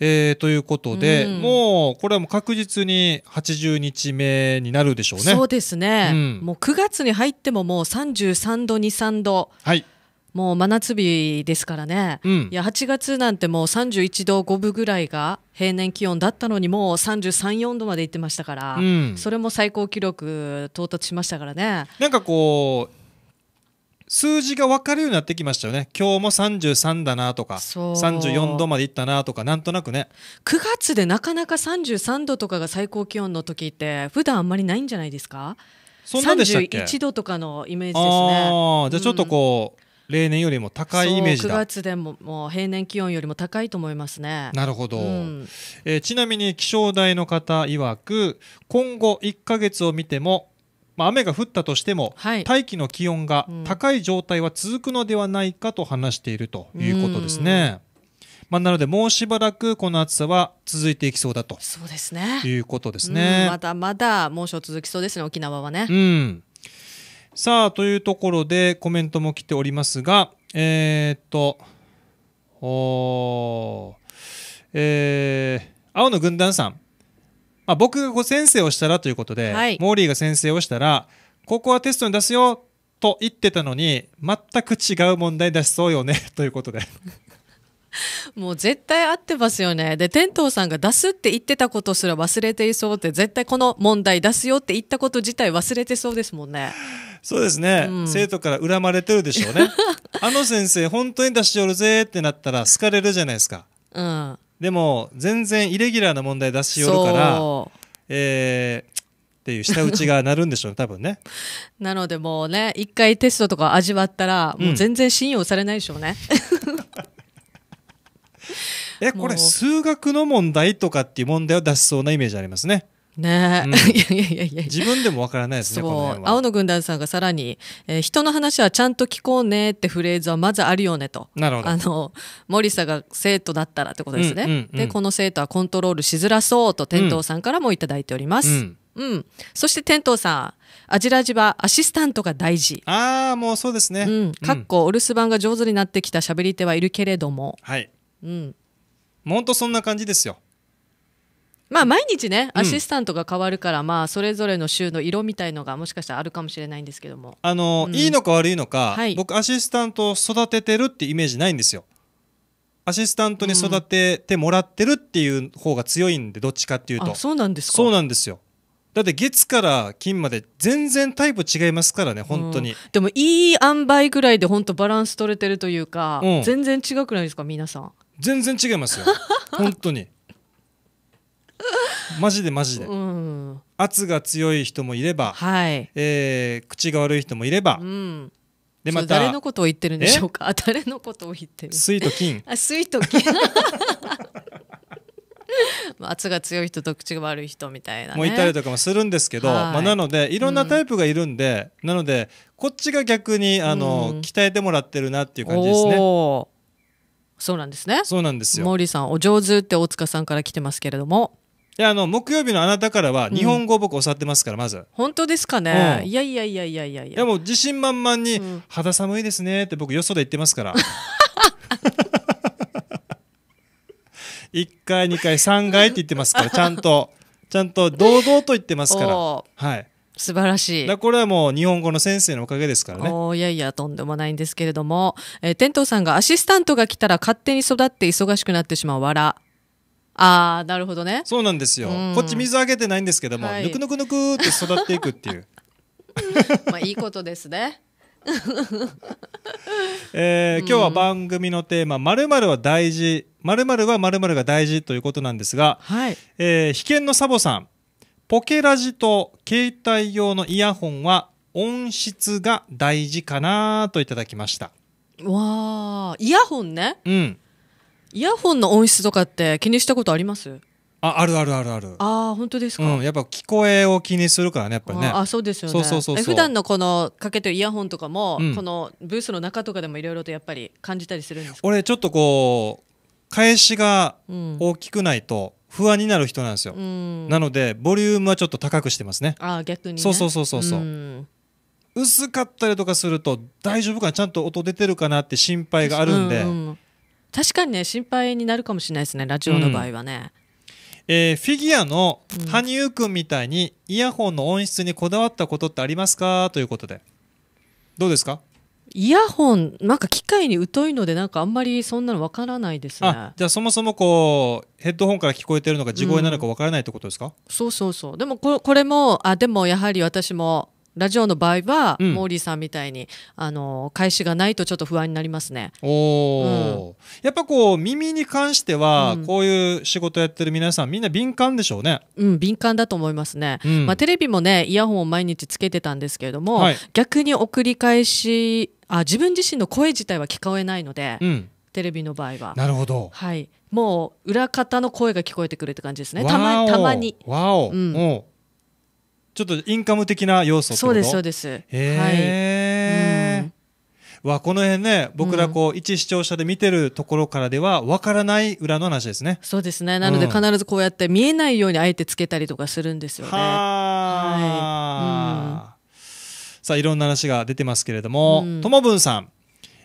えー、ということで、うん、もうこれはもう確実に80日目になるでしょうねそうですね、うん、もう9月に入ってももう33度23度はいもう真夏日ですからね、うん、いや8月なんてもう31度5分ぐらいが平年気温だったのにもう33、4度までいってましたから、うん、それも最高記録到達しましたからね。なんかこう数字が分かるようになってきましたよね今日も33だなとか34度までいったなとかなんとなくね9月でなかなか33度とかが最高気温の時って普段あんまりないんじゃないですかそんなでしたっけ31度とかのイメージですねじゃあちょっとこう、うん例年よりも高いイメージだ9月でももう平年気温よりも高いと思いますねなるほど、うん、えー、ちなみに気象台の方曰く今後1か月を見てもまあ、雨が降ったとしても、はい、大気の気温が高い状態は続くのではないかと話しているということですね。まあ、なのでもうしばらくこの暑さは続いていきそうだとそうですねいうことですね。まだまだ猛暑続きそうですね沖縄はね。うんさあ、というところでコメントも来ておりますが、えー、っと、えー、青の軍団さん、まあ、僕がこう先生をしたらということで、はい、モーリーが先生をしたら、ここはテストに出すよと言ってたのに、全く違う問題出しそうよね ということでもう絶対合ってますよね。で、天童さんが出すって言ってたことすら忘れていそうって、絶対この問題出すよって言ったこと自体忘れてそうですもんね。そうですね、うん、生徒から恨まれてるでしょうね あの先生本当に出しよるぜってなったら好かれるじゃないですか、うん、でも全然イレギュラーな問題出しよるからえー、っていう舌打ちがなるんでしょうね多分ね なのでもうね一回テストとか味わったら、もう全然信用されないでしょうね えこれ数学の問題とかっていう問題を出しそうなイメージありますねねえ、うん、いやいやいや自分でもわからないですねそう青野軍団さんがさらに、えー、人の話はちゃんと聞こうね」ってフレーズはまずあるよねとなるほどあの森んが生徒だったらってことですね、うんうんうん、でこの生徒はコントロールしづらそうと天童さんからも頂いております、うんうん、そして天童さんアジラジはアシスタントが大事ああもうそうですね、うん、かっこお留守番が上手になってきた喋り手はいるけれどもはい、うん、ほんとそんな感じですよまあ毎日ね、アシスタントが変わるから、まあそれぞれの週の色みたいのがもしかしたらあるかもしれないんですけども。あの、いいのか悪いのか、僕アシスタントを育ててるってイメージないんですよ。アシスタントに育ててもらってるっていう方が強いんで、どっちかっていうと。そうなんですかそうなんですよ。だって月から金まで全然タイプ違いますからね本当に、うん、でもいい塩梅ぐらいで本当バランス取れてるというか、うん、全然違くないですか皆さん全然違いますよ 本当に マジでマジで、うん、圧が強い人もいれば、はいえー、口が悪い人もいれば、うん、でまた誰のことを言ってるんでしょうか誰のことを言ってるスイ水と金あスイ水と金圧が強い人と口が悪い人みたいな、ね、もういたりとかもするんですけど、まあ、なのでいろんなタイプがいるんで、うん、なのでこっちが逆にあの、うん、鍛えてもらってるなっていう感じですね。そうなんですね。そうなんですよ。モーさんお上手って大塚さんから来てますけれども。やあの木曜日のあなたからは日本語を僕教わってますからまず、本当ですかね、うんいやいやいやいやいやもでも自信満々に、うん肌寒いですねって僕よそで言ってますから一回二回三回って言ってますからちゃんとちゃんと堂々と言ってますからはい素晴らしいらこれはもう日本語の先生のおかげですからねおいやいやとんでもないんですけれども、えー、トウさんがアシスタントが来たら勝手に育って忙しくなってしまうわらああなるほどねそうなんですよ、うん、こっち水あげてないんですけども、はい、ぬくぬくぬくって育っていくっていう まあいいことですね えー、今日は番組のテーマ「まるは大事」「まるはまるが大事」ということなんですが、はいえー、秘剣のサボさんポケラジと携帯用のイヤホンは音質が大事かなといただきましたわイヤホンね、うん、イヤホンの音質とかって気にしたことありますああるあるあるあるああ本当ですか、うん、やっぱ聞こえを気にするからねやっぱりねあそうですよねそうそうそう普段のこのかけてるイヤホンとかも、うん、このブースの中とかでもいろいろとやっぱり感じたりするんです俺ちょっとこう返しが大きくないと不安になる人なんですよ、うん、なのでボリュームはちょっと高くしてますねあ逆に、ね、そうそうそうそうそうん薄かったりとかすると大丈夫かなちゃんと音出てるかなって心配があるんで、うんうん、確かにね心配になるかもしれないですねラジオの場合はね、うん、えー、フィギュアの羽生君みたいにイヤホンの音質にこだわったことってありますかということでどうですかイヤホンなんか機械に疎いのでなんかあんまりそんなのわからないですねじゃあそもそもこうヘッドホンから聞こえてるのか地声なのかわからないってことですか、うん、そうそうそうでもここれもあでもやはり私もラジオの場合は、うん、モーリーさんみたいにあの返しがないとちょっと不安になりますね。おうん、やっぱこう耳に関しては、うん、こういう仕事やってる皆さんみんな敏感でしょうね。うん敏感だと思いますね。うん、まあ、テレビもねイヤホンを毎日つけてたんですけれども、はい、逆に送り返しあ自分自身の声自体は聞こえないので、テレビの場合は。なるほど、はいもう裏方の声が聞こえてくるって感じですね。たまたまに。わお、うん、ちょっとインカム的な要素そうですそうですへえ、はいわこの辺ね僕らこう、うん、一視聴者で見てるところからではわからない裏の話ですねそうですねなので必ずこうやって見えないようにあえてつけたりとかするんですよね、ははい、うん、さあいろんな話が出てますけれどもともぶんさん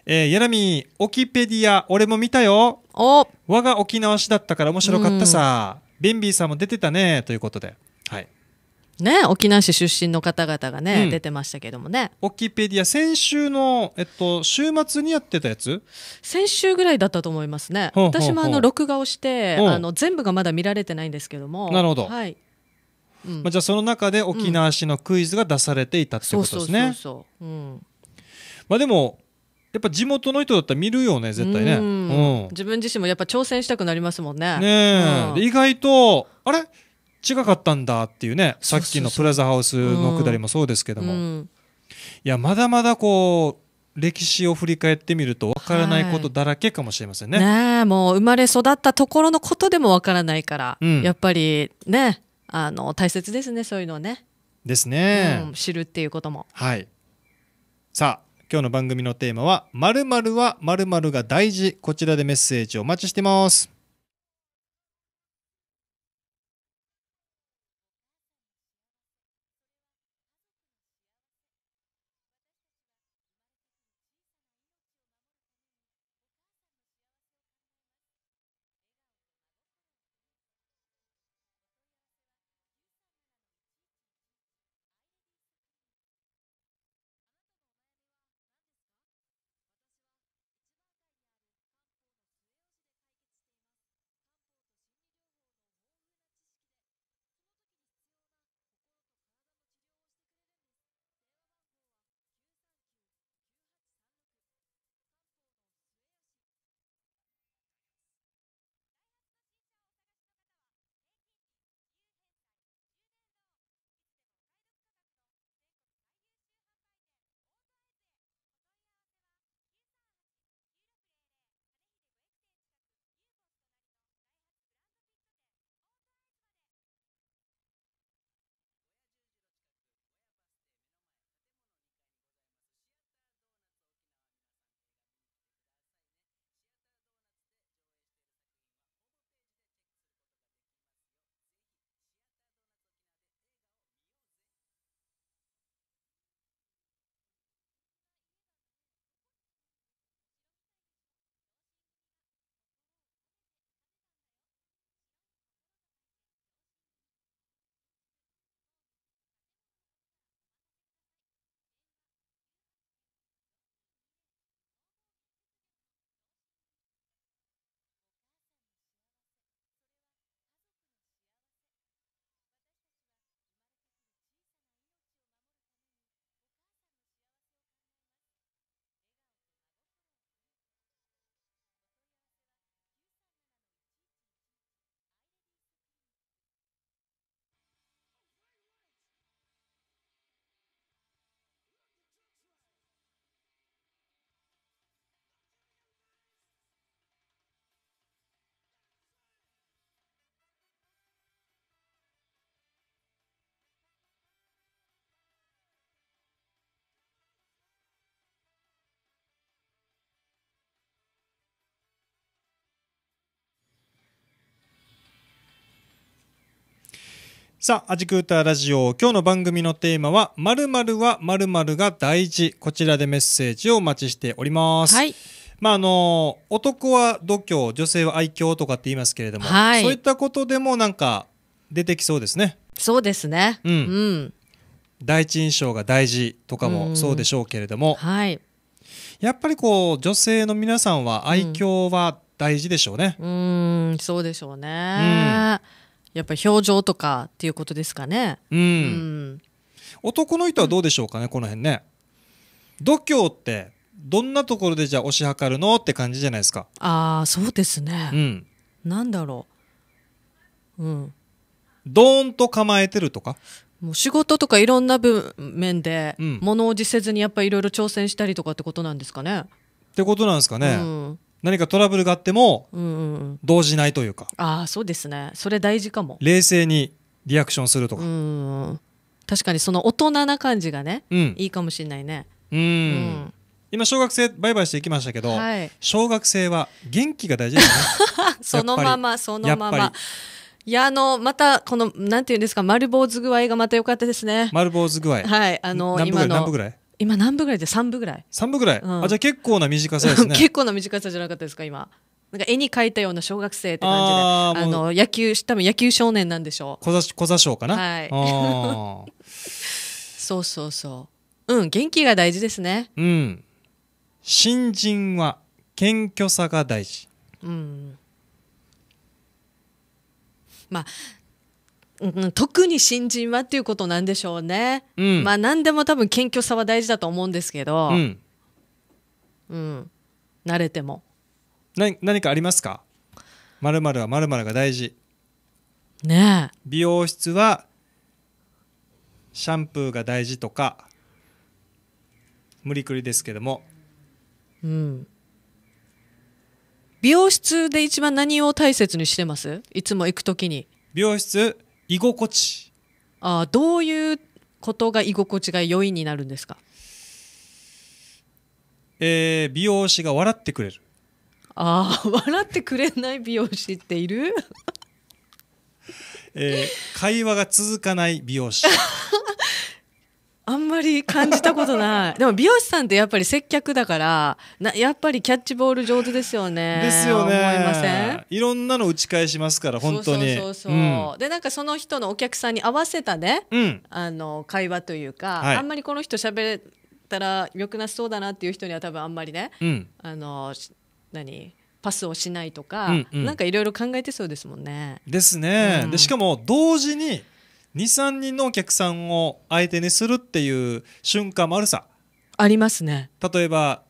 えー、やらみオキペディア俺も見たよお我が沖縄市だったから面白かったさ、ベンビーさんも出てたねということではいね、沖縄市出身の方々がね、うん出てましたけどもねオキペディア先週の、えっと、週末にやってたやつ先週ぐらいだったと思いますねほうほうほう私もあの録画をしてあの全部がまだ見られてないんですけどもなるほどはいうんまあ、じゃあその中で沖縄市のクイズが出されていたってそこうとそでうすね、そうそう、ん、まあでもやっぱ地元の人だったら見るよね絶対ねうん自分自身もやっぱ挑戦したくなりますもんねねえ、うん意外とあれ近かったんだっていうねさっきのプラザハウスのくだりもそうですけども、うん、いやまだまだこう歴史を振り返ってみると分からないことだらけかもしれませんね。はい、ねもう生まれ育ったところのことでも分からないから、うん、やっぱりねあの大切ですねそういうのね。ですね、うん、知るっていうことも。はいさあ今日の番組のテーマは「まるはまるが大事」こちらでメッセージをお待ちしてます。さあ、アジクーターラジオ。今日の番組のテーマは、〇〇は〇〇が大事。こちらでメッセージをお待ちしております。はい。まああの、男は度胸、女性は愛嬌とかって言いますけれども、はい、そういったことでもなんか出てきそうですね。そうですね。うん。うん、第一印象が大事とかもそうでしょうけれども、はい。やっぱりこう、女性の皆さんは愛嬌は大事でしょうね。うん、うんそうでしょうね。うんやっぱ表情とかっていうことですかね。うん、うん男の人はどうでしょうかね、この辺ね度胸ってどんなところでじゃあ推し量るのって感じじゃないですかああそうですね、うん、なんだろううんドーンと構えてるとかもう仕事とかいろんな面で物おじせずにやっぱりいろいろ挑戦したりとかってことなんですかねってことなんですかね、うん、何かトラブルがあっても動じないというか、ああそうですねそれ大事かも冷静にリアクションするとか確かにその大人な感じがね、うん、いいかもしれないねうん、今小学生バイバイしていきましたけど、はい、小学生は元気が大事ですね そのままそのままいやあのまたこのなんていうんですか丸坊主具合がまた良かったですね丸坊主具合はいあの今の何分ぐらい今何部ぐらいで3部ぐらい3部ぐらい、うん、あじゃあ結構な短さですね 結構な短さじゃなかったですか今なんか絵に描いたような小学生って感じであの野球多分野球少年なんでしょう小座小座賞かなはい そうそうそううん元気が大事ですねうん新人は謙虚さが大事うんまあうん、特に新人はっていうことなんでしょうね、うん、まあ何でも多分謙虚さは大事だと思うんですけど、うん、うん、慣れてもな何かありますかまるはまるが大事ねえ美容室はシャンプーが大事とか無理くりですけどもうん美容室で一番何を大切にしてますいつも行くときに美容室居心地あどういうことが居心地が良いになるんですかえー、美容師が笑ってくれるああ笑ってくれない美容師っているえー、会話が続かない美容師 あんまり感じたことない。でも美容師さんってやっぱり接客だから、なやっぱりキャッチボール上手ですよね。ですよね。思いませんいろんなの打ち返しますから、本当に。そうそう、うん、で、なんかその人のお客さんに合わせたね、うん、あの、会話というか、はい、あんまりこの人喋ったらよくなしそうだなっていう人には多分あんまりね、うん、あの、何パスをしないとか、うんうん、なんかいろいろ考えてそうですもんね。ですね。でしかも同時に23人のお客さんを相手にするっていう瞬間もあるさありますね例えば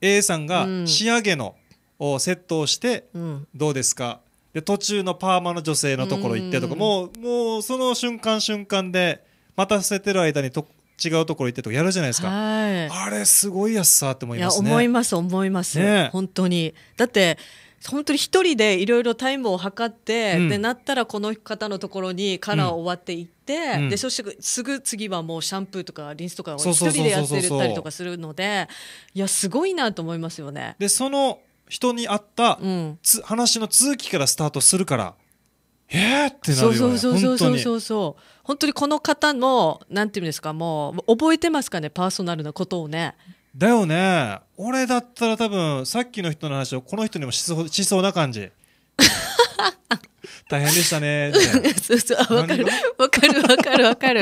A さんが仕上げのをセットをしてどうですか、で途中のパーマの女性のところ行ってとか、もうもうその瞬間瞬間で待たせてる間にと違うところ行ってとかやるじゃないですか、あれすごいやっさって思いますねいや思います思います、ね、本当にだって本当に一人でいろいろタイムを測って、うん、でなったらこの方のところにカラーを終わっていって、うん、でそしてすぐ次はもうシャンプーとかリンスとかを一人でやってるたりとかするのでいやすごいなと思いますよね。でその人に合った、うん、話の続きからスタートするからえー、ってなるよ、そうそうそうそうそうそう本当にこの方のなんていうんですかもう覚えてますかねパーソナルなことをねだよね俺だったら多分さっきの人の話をこの人にもしそうしそうな感じ 大変でしたねそうそうわかるわかるわかるわかる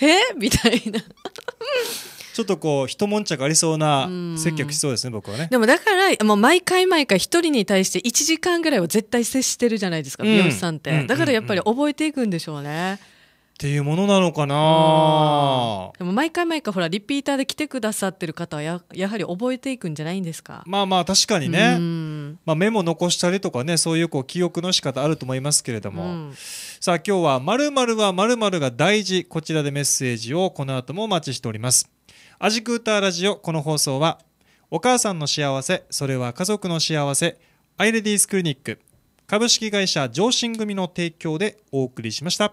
えみたいなちょっとこう一悶着ありそうな接客しそうですね僕はねでもだからもう毎回毎回一人に対して1時間ぐらいは絶対接してるじゃないですか、うん、美容師さんって、だからやっぱり覚えていくんでしょうね、うんっていうものなのかなでも毎回毎回ほらリピーターで来てくださってる方はややはり覚えていくんじゃないんですかまあまあ確かにね、まあ、メモ残したりとかねそういうこう記憶の仕方あると思いますけれども、うん、さあ今日は「まるはまるが大事」こちらでメッセージをこの後もお待ちしております。アジクーターラジオこの放送はお母さんの幸せそれは家族の幸せアイレディースクリニック株式会社上進組の提供でお送りしました。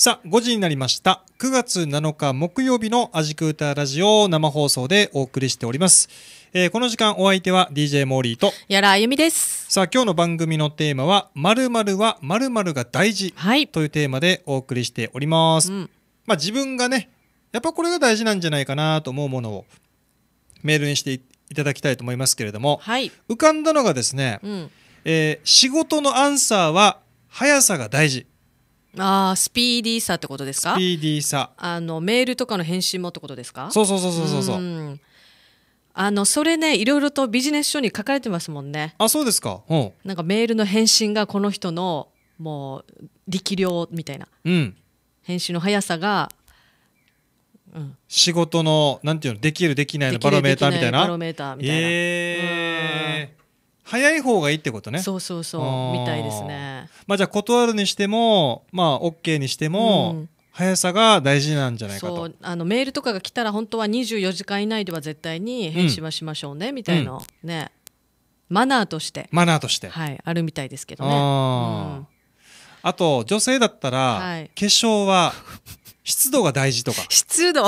さあ、5時になりました。9月7日木曜日のアジクータラジオ生放送でお送りしております。えー、この時間お相手は DJ モーリーと、やらあゆみです。さあ、今日の番組のテーマは、〇〇は〇〇が大事、はい、というテーマでお送りしております。うん、まあ自分がね、やっぱこれが大事なんじゃないかなと思うものをメールにしていただきたいと思いますけれども、はい、浮かんだのがですね、うん、えー、仕事のアンサーは速さが大事。ああスピーディーさってことですかスピーディーさあのメールとかの返信もってことですかそうそうそうそうそうそううあのそれねいろいろとビジネス書に書かれてますもんねあそうですかうんなんかメールの返信がこの人のもう力量みたいな、うん、返信の速さが、うん、仕事のなんていうのできるできないのバロメーターみたいなバロメーターみたいな、ええ早い方がいいってことねそうそうそうみたいですねまあじゃあ断るにしてもまあ OK にしても、うん速さが大事なんじゃないかとあのメールとかが来たら本当は24時間以内では絶対に返信はしましょうね、うん、みたいな、うん、ねマナーとしてマナーとして、はい、あるみたいですけどねあうん、あと女性だったら、はい、化粧は湿度が大事とか湿度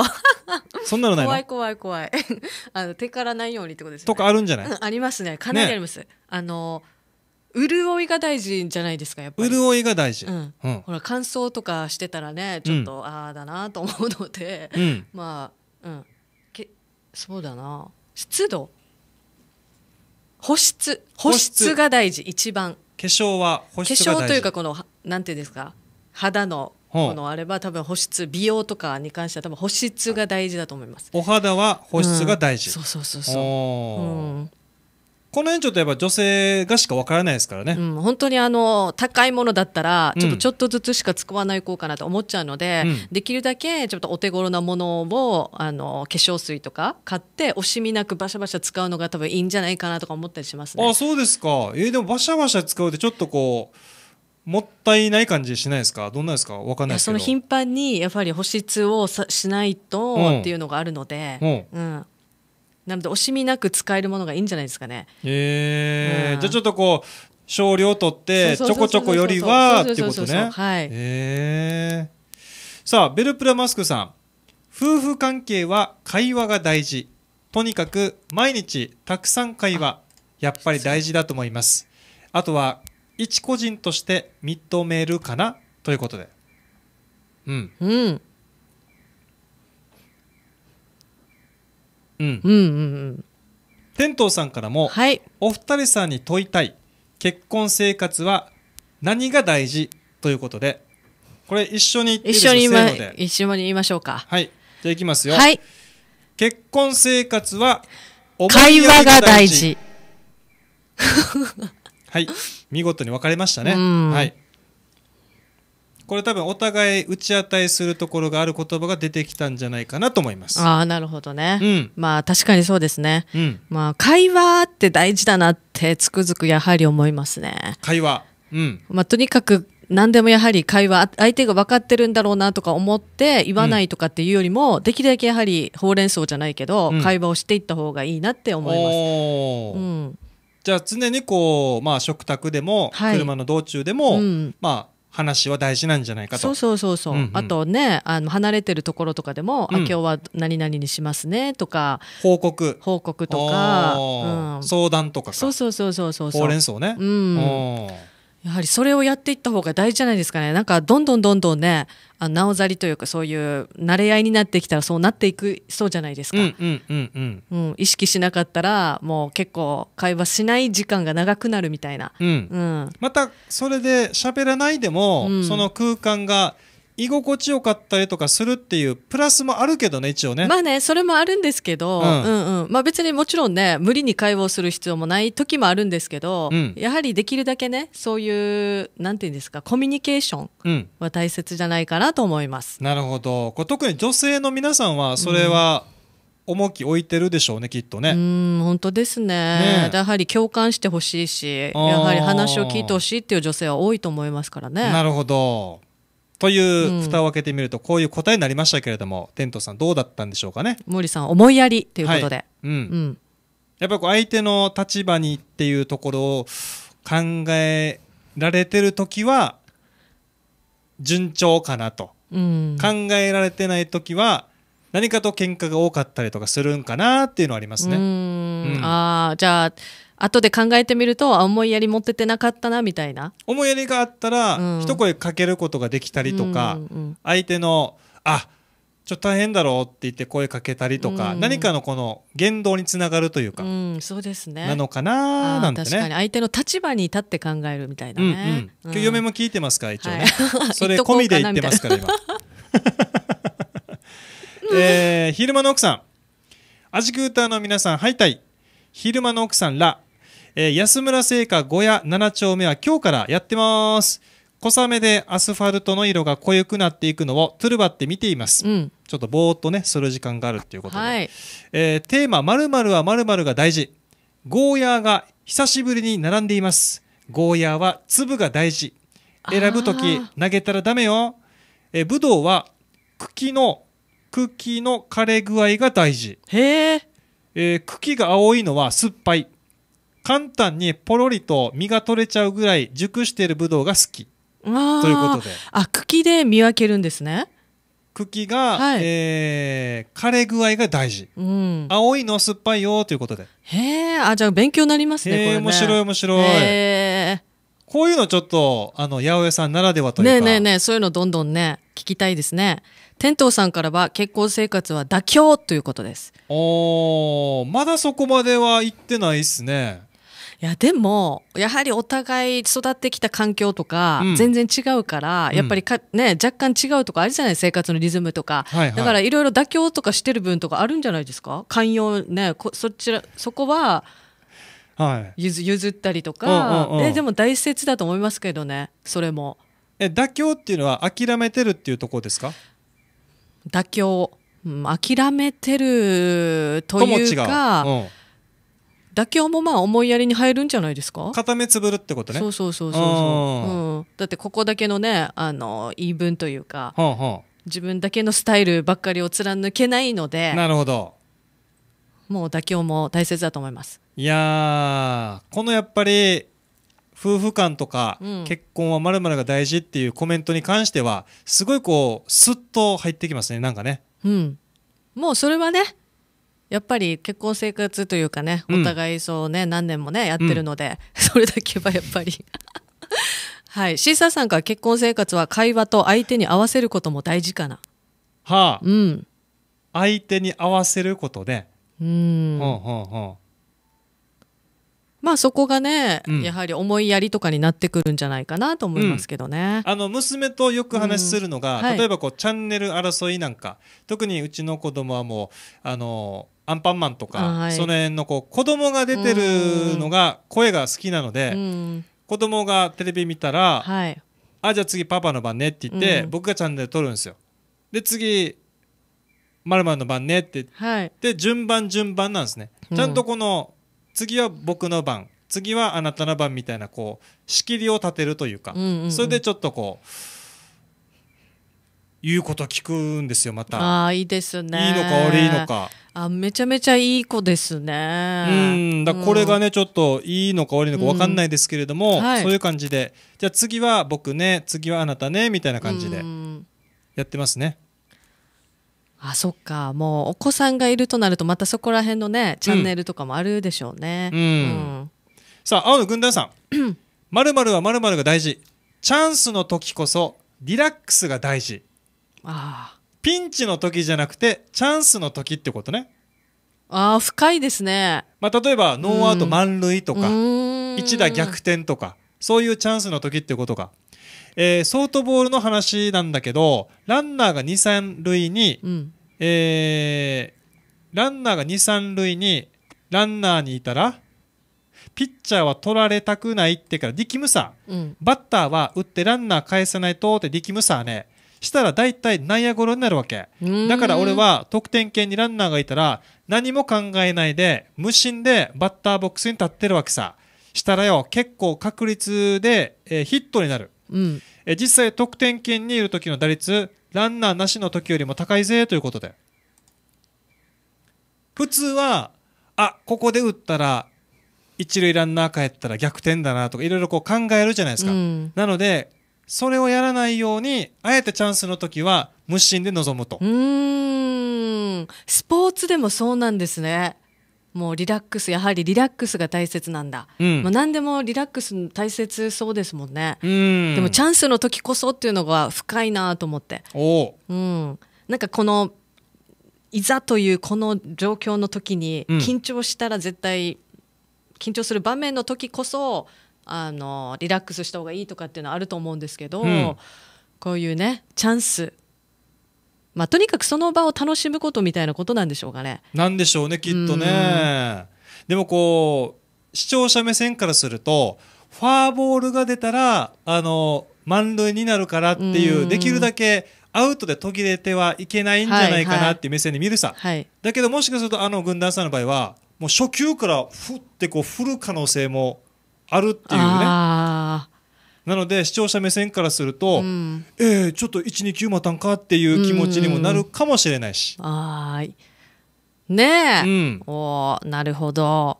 そんなのない怖い怖い怖い あの手からないようにってことですねとかあるんじゃない、うん、ありますねかなりあります、ね、あの潤いが大事じゃないですかやっぱり潤いが大事、うんうん、ほら乾燥とかしてたらねちょっと、ああだなと思うので、まあうんけそうだな湿度保湿保湿が大事一番化粧は保湿化粧というかこのなんていうんですか肌のものあれば多分保湿美容とかに関しては多分保湿が大事だと思いますお肌は保湿が大事、うん、そうそうそうそう、うん、この辺ちょっとやっぱ女性がしかわからないですからね、うん、本当にあの高いものだったらちょっとちょっとずつしか使わないこうかなと思っちゃうので、できるだけちょっとお手頃なものをあの化粧水とか買って惜しみなくバシャバシャ使うのが多分いいんじゃないかなとか思ったりしますねあそうですかえー、でもバシャバシャ使うってちょっとこうもったいない感じしないですかどんなですかわかんないですけどその頻繁にやっぱり保湿をしないとっていうのがあるので、うん、うん、なので惜しみなく使えるものがいいんじゃないですかねへえーうん、じゃあちょっとこう少量取ってちょこちょこよりはっていうことねへえー、さあベルプラマスクさん夫婦関係は会話が大事とにかく毎日たくさん会話やっぱり大事だと思いますあとは一個人として認めるかなということでうんうんうんうんうんうん天童さんからも、はい、お二人さんに問いたい結婚生活は何が大事ということでこれ一緒に一緒に言いで一緒に言いましょうかはいじゃあいきますよ、はい、結婚生活は会話が大事はい見事に分かれましたね、はい、これ多分お互い打ち値するところがある言葉が出てきたんじゃないかなと思いますああなるほどね、うん、まあ確かにそうですね、うん、まあ会話って大事だなってつくづくやはり思いますね会話うんまあとにかく何でもやはり会話相手が分かってるんだろうなとか思って言わないとかっていうよりも、うん、できるだけやはりほうれん草じゃないけど、会話をしていった方がいいなって思います、うんじゃあ常にこう、まあ、食卓でも、車の道中でも、うんまあ、話は大事なんじゃないかと。そうそうそうそう、うんうんあとねあの離れてるところとかでも、あうん今日は何々にしますねとか報告報告とか、うん、相談とかかそうそうそうそうそうそうほうれん草ね。ううんやはりそれをやっていった方が大事じゃないですかね。なんかどんどんどんどんね、あなおざりというかそういう慣れ合いになってきたらそうなっていくそうじゃないですか。うんうんうんうんうん、意識しなかったらもう結構会話しない時間が長くなるみたいな。うんうん、またそれで喋らないでも、その空間が、居心地よかったりとかするっていうプラスもあるけどね一応ねまあねそれもあるんですけど、うん、うんうんまあ別にもちろんね無理に会話をする必要もない時もあるんですけど、うん、やはりできるだけねそういうなんていうんですかコミュニケーションは大切じゃないかなと思います、うん、なるほどこれ特に女性の皆さんはそれは、重き置いてるでしょうねきっとねうん本当ですね、ね、やはり共感してほしいしやはり話を聞いてほしいっていう女性は多いと思いますからねなるほどという蓋を開けてみるとこういう答えになりましたけれども、テントさんどうだったんでしょうかね森さん思いやりということで、はい、うん、うん、やっぱり相手の立場にっていうところを考えられてる時は順調かなと、うん、考えられてない時は何かと喧嘩が多かったりとかするんかなっていうのはありますね。うん、ああじゃあ後で考えてみると思いやり持っててなかったなみたいな思いやりがあったら、うん、一声かけることができたりとか、うんうん相手の「あちょっと大変だろ」う」って言って声かけたりとか、うん、何かのこの言動につながるというか、うん、そうですねなのかななんてね確かに相手の立場に立って考えるみたいなね、うんうん、嫁も聞いてますか一応ね、はい、それ込みで言ってますから今 えー、昼間の奥さんアジクーターの皆さんハイタイ昼間の奥さんらえー、安村製菓小屋7丁目は今日からやってます。小雨でアスファルトの色が濃ゆくなっていくのをトゥルバって見ています。うん、ちょっとぼーっとね、する時間があるっていうことで。はい、えー、テーマ、〇〇は〇〇が大事。ゴーヤーが久しぶりに並んでいます。ゴーヤーは粒が大事。選ぶとき投げたらダメよ。えー、ブドウは茎の、茎の枯れ具合が大事。へえー、茎が青いのは酸っぱい。簡単にポロリと実が取れちゃうぐらい熟しているブドウが好きということであ茎で見分けるんですね茎が、はい、えー、枯れ具合が大事、うん、青いの酸っぱいよということでへえあじゃあ勉強になりますねこれね面白い面白いこういうのちょっとあの八百屋さんならではというかねえねえねえそういうのどんどんね聞きたいですね店頭さんからは結婚生活は妥協ということですおまだそこまでは行ってないっすねいやでもやはりお互い育ってきた環境とか、全然違うから、うん、やっぱりか、ね、若干違うとかあるじゃない生活のリズムとか、はいはい、だからいろいろ妥協とかしてる分とかあるんじゃないですか寛容ねそちらそこは譲,、譲ったりとか、はでも大切だと思いますけどねそれもえ妥協っていうのは諦めてるっていうところですか妥協、うん、諦めてるというか、うん妥協もまあ思いやりに入るんじゃないですか固めつぶるってことねそうそうそうそうう、ん、だってここだけのねあの言い分というか、はあはあ、自分だけのスタイルばっかりを貫けないのでなるほどもう妥協も大切だと思いますいやこのやっぱり夫婦間とか、うん、結婚はまるまるが大事っていうコメントに関してはすごいこうスッと入ってきますねなんかねうんもうそれはねやっぱり結婚生活というかね、お互いそうね、うん、何年もね、やってるので、うん、それだけはやっぱり はい。シーサーさんから結婚生活は会話と相手に合わせることも大事かな。はあ。うん。相手に合わせることで。うん。ほうほうほまあそこがね、うんやはり思いやりとかになってくるんじゃないかなと思いますけどね。あの娘とよく話するのが、うんはい例えばこうチャンネル争いなんか特にうちの子供はもうあのアンパンマンとか、はいその辺のこう子供が出てるのが声が好きなので、うん子供がテレビ見たら「はい、あじゃあ次パパの番ね」って言って、うん僕がチャンネル取るんですよ。で次まるまるの番ねって言っはい、て順番順番なんですね。ちゃんとこの次は僕の番次はあなたの番みたいなこう仕切りを立てるというか、うんうんうん、それでちょっとこう言うこと聞くんですよまたああいいですねいいのか悪いのかあめちゃめちゃいい子ですねうんだこれがね、うん、ちょっといいのか悪いのか分かんないですけれども、うんはい、そういう感じでじゃあ次は僕ね次はあなたねみたいな感じでやってますね、うんあそっかもうお子さんがいるとなるとまたそこら辺のねチャンネルとかもあるでしょうね、うん、うん、さあ青の軍団さんまる はまるが大事チャンスの時こそリラックスが大事あピンチの時じゃなくてチャンスの時ってことねああ深いですね、まあ、例えばノーアウト満塁とか、一打逆転とかそういうチャンスの時ってことかえー、ソフトボールの話なんだけどランナーが2、3塁に、うん、えー、ランナーが2、3塁にランナーにいたらピッチャーは取られたくないってから力むさ、うん、バッターは打ってランナー返さないとって力むさねしたら大体内野ゴロになるわけだから俺は得点圏にランナーがいたら何も考えないで無心でバッターボックスに立ってるわけさしたらよ結構確率で、えー、ヒットになる。うん、え実際得点圏にいる時の打率ランナーなしの時よりも高いぜということで普通はあここで打ったら一塁ランナーかえったら逆転だなとかいろいろこう考えるじゃないですか、うん、なのでそれをやらないようにあえてチャンスの時は無心で臨むとうんスポーツでもそうなんですねもうリラックスやはりリラックスが大切なんだ、うん、まあ、何でもリラックス大切そうですもんね、ん、でもチャンスの時こそっていうのが深いなと思ってお、うん、なんかこのいざというこの状況の時に緊張したら絶対、緊張する場面の時こそあのリラックスした方がいいとかっていうのはあると思うんですけど、うん、こういうねチャンスまあ、とにかくその場を楽しむことみたいなことなんでしょうかね。なんでしょうねきっとね。でもこう視聴者目線からするとフォアボールが出たらあの満塁になるからっていうできるだけアウトで途切れてはいけないんじゃないかなっていう目線で見るさ、はいはい、だけどもしかするとあの軍団さんの場合はもう初球からふってこう振る可能性もあるっていうねなので視聴者目線からすると、うん、えー、ちょっと129またんかっていう気持ちにもなるかもしれないし。うん、あねえ、うん、おなるほど。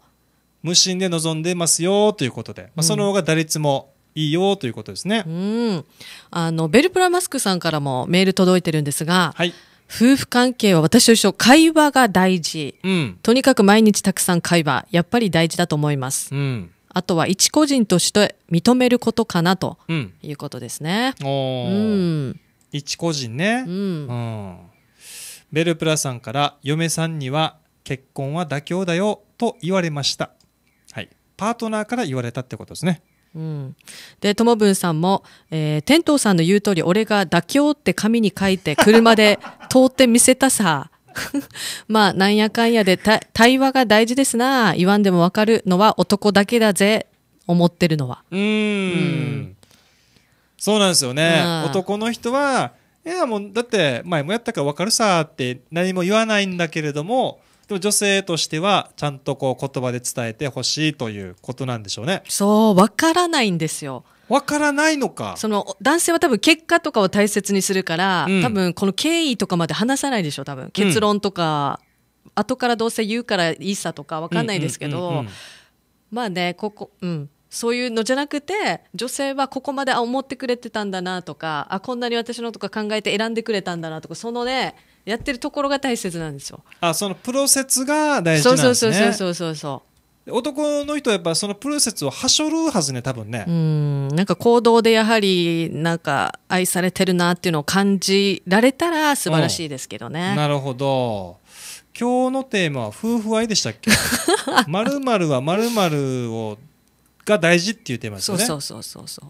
無心で臨んでますよということで、まあ、その方が打率もいいよということですね。うん、あのベルプラマスクさんからもメール届いてるんですが、はい、夫婦関係は私と一緒会話が大事、うん、とにかく毎日たくさん会話やっぱり大事だと思います。うんあとは一個人として認めることかなということですね。うん、一個人ね、うん、ベルプラさんから嫁さんには結婚は妥協だよと言われました。はい、パートナーから言われたってことですね。うん、で友文さんも、えー、天童さんの言う通り俺が妥協って紙に書いて車で通って見せたさ まあなんやかんやで対話が大事ですな言わんでも分かるのは男だけだぜ思ってるのはうんそうなんですよね、男の人はいやもうだって前もやったから分かるさって何も言わないんだけれどもでも女性としてはちゃんとこう言葉で伝えてほしいということなんでしょうねそうわからないんですよわからないのかその男性は多分結果とかを大切にするから、うん、多分この経緯とかまで話さないでしょ多分結論とか、うん、後からどうせ言うからいいさとかわかんないですけど、まあねここうんそういうのじゃなくて女性はここまで思ってくれてたんだなとかあこんなに私のとか考えて選んでくれたんだなとかそのねやってるところが大切なんですよ。あそのプロセスが大事なんですね。そうそうそうそうそうそう。男の人はやっぱそのプロセスをはしょるはずね多分ねうんなんか行動でやはりなんか愛されてるなっていうのを感じられたら素晴らしいですけどね、うん、なるほど今日のテーマは夫婦愛でしたっけ まるはまるをが大事っていうテーマですねそうそうそうそうそう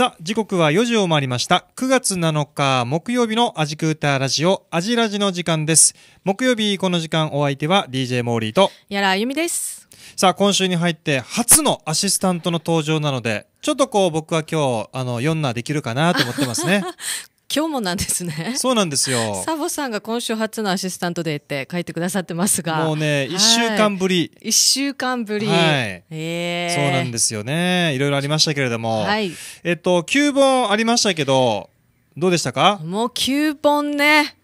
さあ、時刻は4時を回りました。9月7日木曜日のアジクーターラジオ、アジラジの時間です。木曜日この時間お相手は DJ モーリーと、やらあゆみです。さあ、今週に入って初のアシスタントの登場なので、ちょっとこう僕は今日、あの、4なできるかなと思ってますね。今日もなんですねそうなんですよサボさんが今週初のアシスタントデーって書いてくださってますがもうね一週間ぶり、一週間ぶり、はい、えー、そうなんですよねいろいろありましたけれども、はい、えっと9本ありましたけどどうでしたかもう9本ね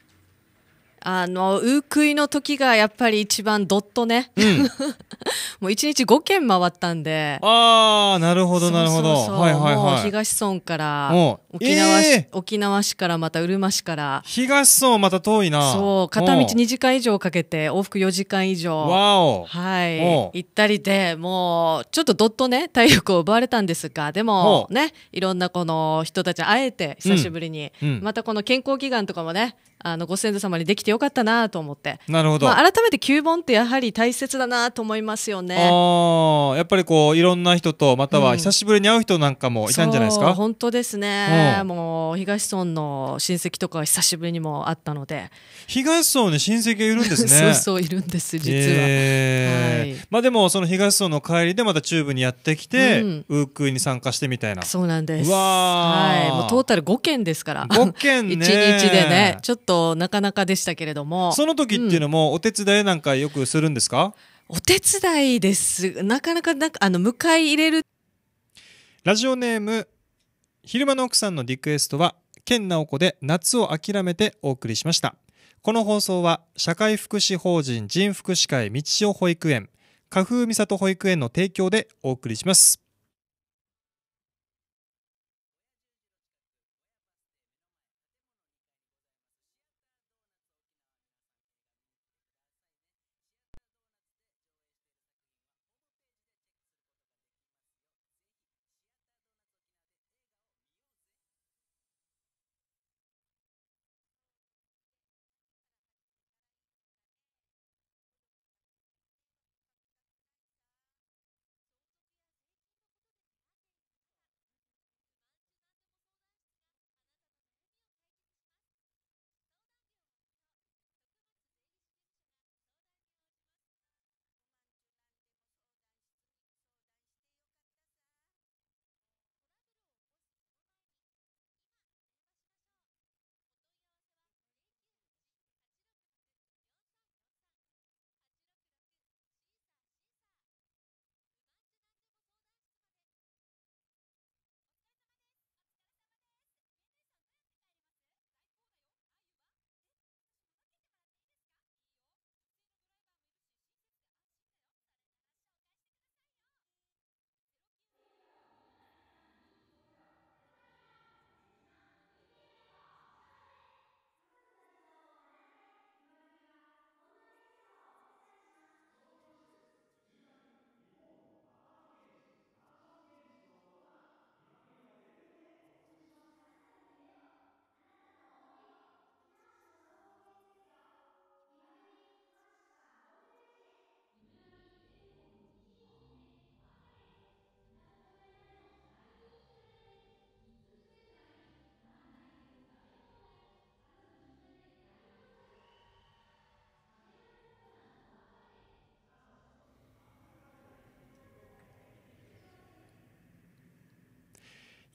あのウークイの時がやっぱり一番ドッとね、うん、もう一日5軒回ったんでああなるほどなるほどはいはいはい東村から沖縄,、えー、沖縄市からまたうるま市から東村また遠いなそう片道2時間以上かけて往復4時間以上わおはい行ったりでもうちょっとドッとね体力を奪われたんですがでもねいろんなこの人たちあ会えて久しぶりに、うんうん、またこの健康祈願とかもねあのご先祖様にできてよかったなと思ってなるほど、まあ、改めて旧盆ってやはり大切だなと思いますよねあやっぱりこういろんな人とまたは久しぶりに会う人なんかもいたんじゃないですか、うん、本当ですね、うん、もう東村の親戚とか久しぶりにも会ったので東村に親戚がいるんですね そうそういるんです実は、えー、はい、まあでもその東村の帰りでまた中部にやってきて、うん、ウークイに参加してみたいなそうなんですわはいもうトータル5件ですから5件ね1 日でねちょっととなかなかでしたけれどもその時っていうのも、お手伝いなんかよくするんですかお手伝いですなかなかなんかあの迎え入れるラジオネーム昼間の奥さんのリクエストは健直子で夏を諦めてお送りしましたこの放送は社会福祉法人人福祉会道代保育園花風美里保育園の提供でお送りします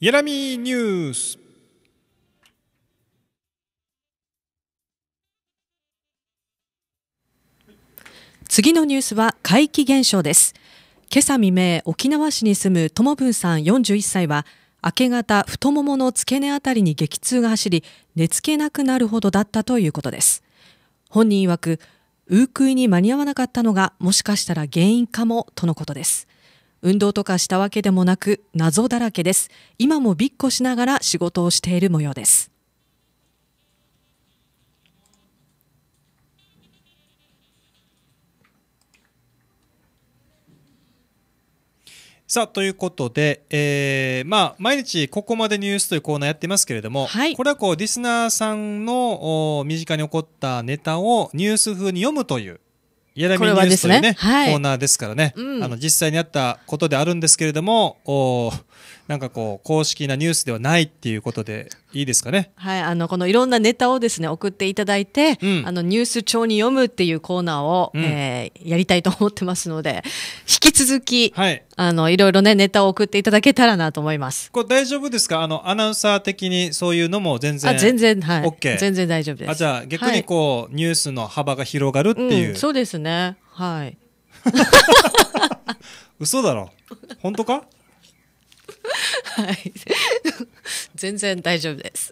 やらみニュース次のニュースは怪奇現象です今朝未明沖縄市に住む友文さん41歳は明け方太ももの付け根あたりに激痛が走り寝つけなくなるほどだったということです本人曰くウークイに間に合わなかったのがもしかしたら原因かもとのことです運動とかしたわけでもなく謎だらけです今もびっこしながら仕事をしている模様ですさあということで、えーまあ、毎日ここまでニュースというコーナーやってますけれども、はい、これはこうリスナーさんの身近に起こったネタをニュース風に読むという柳ニュースというね、ねはい、コーナーですからね、うん、あの実際にあったことであるんですけれどもおなんかこう公式なニュースではないっていうことでいいですかね。はい、あのこのいろんなネタをですね送っていただいて、うん、あのニュース帳に読むっていうコーナーを、うん、えー、やりたいと思ってますので、引き続き、はい、あのいろいろねネタを送っていただけたらなと思います。これ大丈夫ですか？あのアナウンサー的にそういうのも全然あ全然はい、OK、全然大丈夫です。あじゃあ逆にこう、はい、ニュースの幅が広がるっていう。うん、そうですね。はい。嘘だろ。本当か？はい、全然大丈夫です。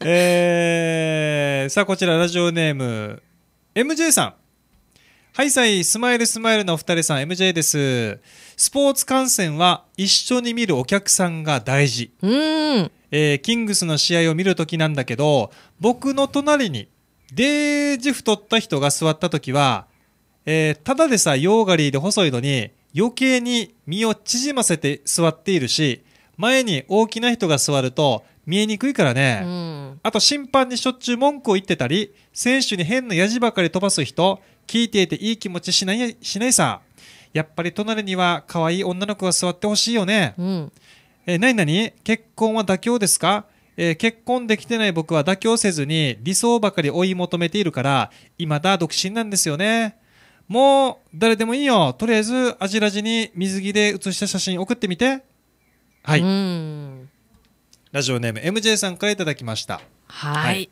えー、さあこちらラジオネーム MJ さんはいさいスマイルスマイルのお二人さん MJ ですスポーツ観戦は一緒に見るお客さんが大事うん、えー、キングスの試合を見るときなんだけど僕の隣にデージ太った人が座ったときは、えー、ただでさヨーガリーで細いのに余計に身を縮ませて座っているし前に大きな人が座ると見えにくいからね、うん、あと審判にしょっちゅう文句を言ってたり選手に変なやじばかり飛ばす人聞いていていい気持ちしないしないさやっぱり隣には可愛い女の子が座ってほしいよね、うん、え何に、結婚は妥協ですかえー、結婚できてない僕は妥協せずに理想ばかり追い求めているから、未だ独身なんですよね。もう誰でもいいよ。とりあえず、アジラジに水着で写した写真送ってみて。はい。ラジオネーム MJ さんからいただきました。はいはい、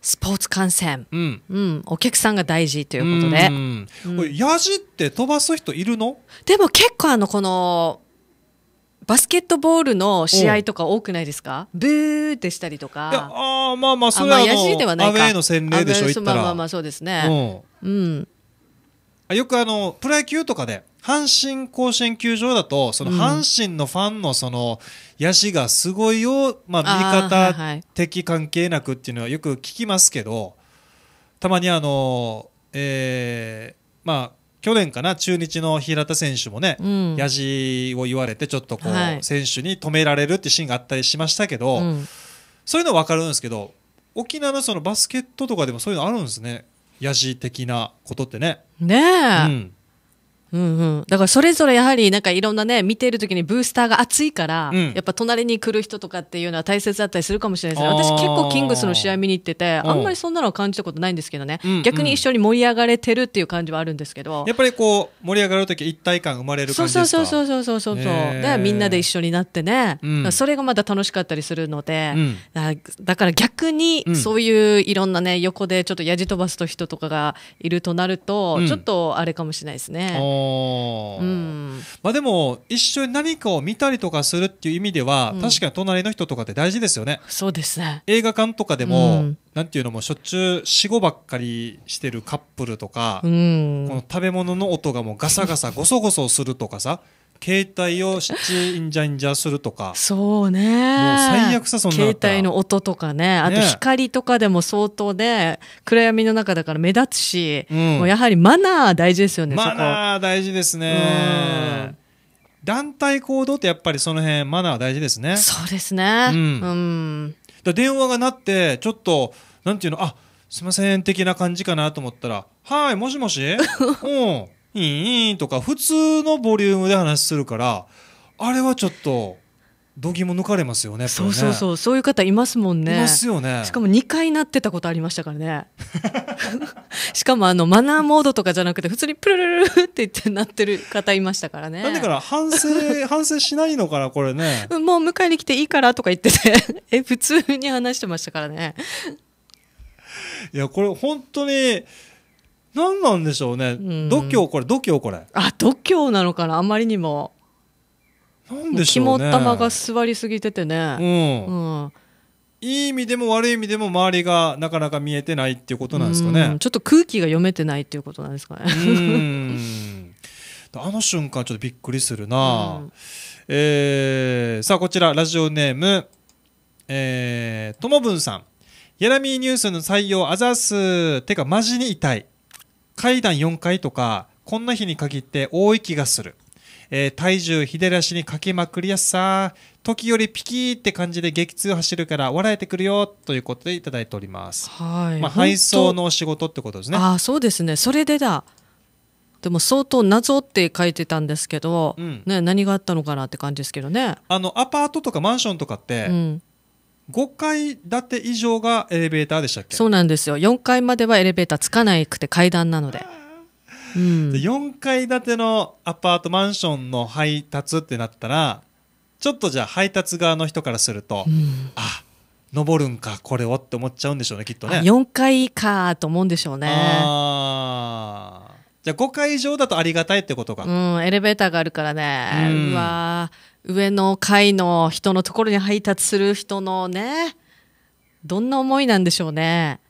スポーツ観戦、うん、うん、お客さんが大事ということで。うん、ヤジって飛ばす人いるの？でも結構あのこのバスケットボールの試合とか多くないですかブーってしたりとか。ああ、まあまあ、それはあの、ではないアウェイの洗礼でしょ、言ったら。まあまあまあ、そうですね。うん。よくあのプロ野球とかで阪神甲子園球場だとその阪神のファンのその野手がすごいよ、まあ、味方的関係なくっていうのはよく聞きますけどたまにあの、えーまあ、去年かな中日の平田選手もね、うん、野じを言われてちょっとこう、選手に止められるってシーンがあったりしましたけど、そういうのは分かるんですけど沖縄のそのバスケットとかでもそういうのあるんですね。やじ的なことってねねえ、うん、うんうん、だからそれぞれやはりなんかいろんなね見ている時にブースターが熱いから、うん、やっぱ隣に来る人とかっていうのは大切だったりするかもしれないです私結構キングスの試合見に行っててあんまりそんなのは感じたことないんですけどね、うんうん、逆に一緒に盛り上がれてるっていう感じはあるんですけどやっぱりこう盛り上がる時一体感生まれる感じですかそうそうそうそうそうそうでみんなで一緒になってね、うん、それがまだ楽しかったりするので、うん、だから逆にそういういろんなね横でちょっとやじ飛ばすと人とかがいるとなると、ちょっとあれかもしれないですね。うん、まあ、でも一緒に何かを見たりとかするっていう意味では、うん、確かに隣の人とかって大事ですよね。そうですね映画館とかでも、うん、なんていうのもしょっちゅう死後ばっかりしてるカップルとか、この食べ物の音がもうガサガサゴソゴソするとかさ携帯をしちんじゃんじゃするとかそうね最悪さそんな携帯の音とかねあと光とかでも相当で、暗闇の中だから目立つし、うん、もうやはりマナー大事ですよねマナー大事ですね団体行動ってやっぱりその辺マナー大事ですねそうですねうん、うん、だ電話が鳴ってちょっとなんていうのあすいません的な感じかなと思ったら「はいもしもし うんいいとか普通のボリュームで話するからあれはちょっと。度肝抜かれますよね。そうそうそう、そういう方いますもんね。いますよね。しかも2回なってたことありましたからね。しかもあのマナーモードとかじゃなくて普通にプルルルって言ってなってる方いましたからね。だから反省 反省しないのかなこれね。もう迎えに来ていいからとか言ってて え普通に話してましたからね。いやこれ本当に。何なんでしょうね、度胸これ度胸これあ度胸なのかなあまりにもなでしょうね肝玉が座りすぎててねうん、うんいい意味でも悪い意味でも周りがなかなか見えてないっていうことなんですかね。ちょっと空気が読めてないっていうことなんですかね。あの瞬間ちょっとびっくりするな、うん、えー、さあこちらラジオネームえともぶんさん。やらみーニュースの採用あざす。てかマジに痛い。階段4階とか、こんな日に限って多い気がする。えー、体重、ひでらしにかけまくりやすさ。時よりピキーって感じで激痛走るから笑えてくるよということでいただいております。はい。まあ、配送の仕事ってことですね。あそうですね。それでだ。でも相当謎って書いてたんですけど、うん、ね、何があったのかなって感じですけどねあのアパートとかマンションとかって、うん、5階建て以上がエレベーターでしたっけそうなんですよ4階まではエレベーターつかなくて階段なので。うん、4階建てのアパートマンションの配達ってなったらちょっとじゃあ配達側の人からすると、うん、あ登るんかこれをって思っちゃうんでしょうねきっとね4階かと思うんでしょうねあじゃあ5階以上だとありがたいってことかうんエレベーターがあるからね、うん、うわー上の階の人のところに配達する人のね、どんな思いなんでしょうね。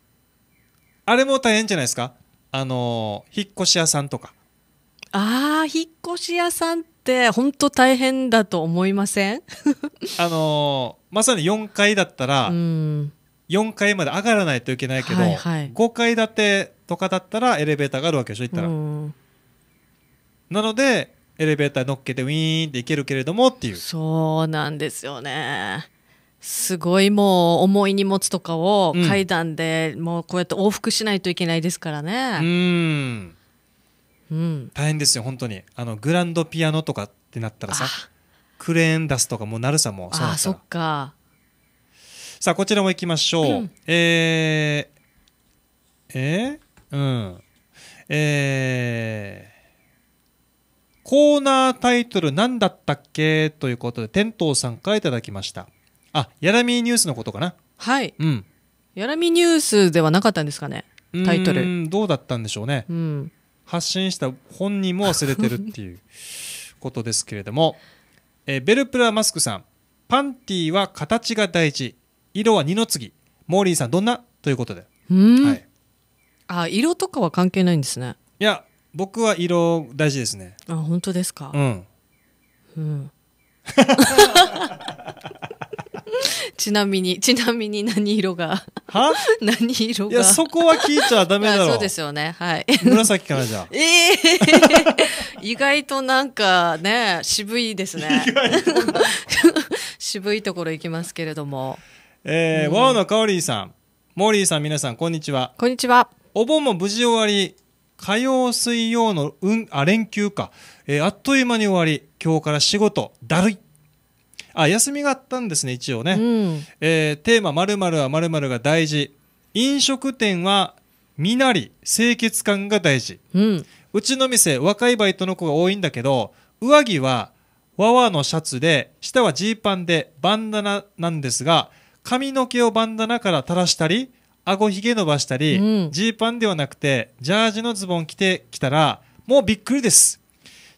あれも大変じゃないですかあの、引っ越し屋さんとか。ああ、引っ越し屋さんって本当大変だと思いません あのまさに4階だったら、4階まで上がらないといけないけど、はいはい、5階建てとかだったらエレベーターがあるわけでしょ行ったら、うん、なのでエレベーター乗っけてウィーンって行けるけれどもっていうそうなんですよねすごいもう重い荷物とかを階段でもうこうやって往復しないといけないですからねうんうん大変ですよ本当にあのグランドピアノとかってなったらさクレーン出すとかもなるさもそうあそっかさあこちらも行きましょう、うん、えー、えー、うんえーコーナータイトル何だったっけということで天童さんからいただきましたあやらみニュースのことかなはいうんやらみニュースではなかったんですかねタイトルどうだったんでしょうね、うん、発信した本人も忘れてるっていう ことですけれどもえベルプラマスクさんパンティは形が大事色は二の次モーリーさんどんなということで、はい、あ色とかは関係ないんですねいや僕は色大事ですね。あ、本当ですか。うん。うん。ちなみに、ちなみに何色が。は 何色が。いや、そこは聞いちゃダメだろ。そうですよね。はい。紫からじゃ。ええー、意外となんかね、渋いですね。渋いところ行きますけれども。えー、うん、ワオのカオリーさん、モーリーさん、皆さん、こんにちは。こんにちは。お盆も無事終わり、火曜、水曜の、うん、あ連休か、えー、あっという間に終わり、今日から仕事、だるい。あ休みがあったんですね、一応ね。うん、えー、テーマ、まるはまるが大事。飲食店は身なり、清潔感が大事。うん、うちの店、若いバイトの子が多いんだけど、上着はわわのシャツで、下はジーパンでバンダナなんですが、髪の毛をバンダナから垂らしたり、顎ひげ伸ばしたり、ジ、ー、パンではなくて、ジャージのズボン着てきたら、もうびっくりです。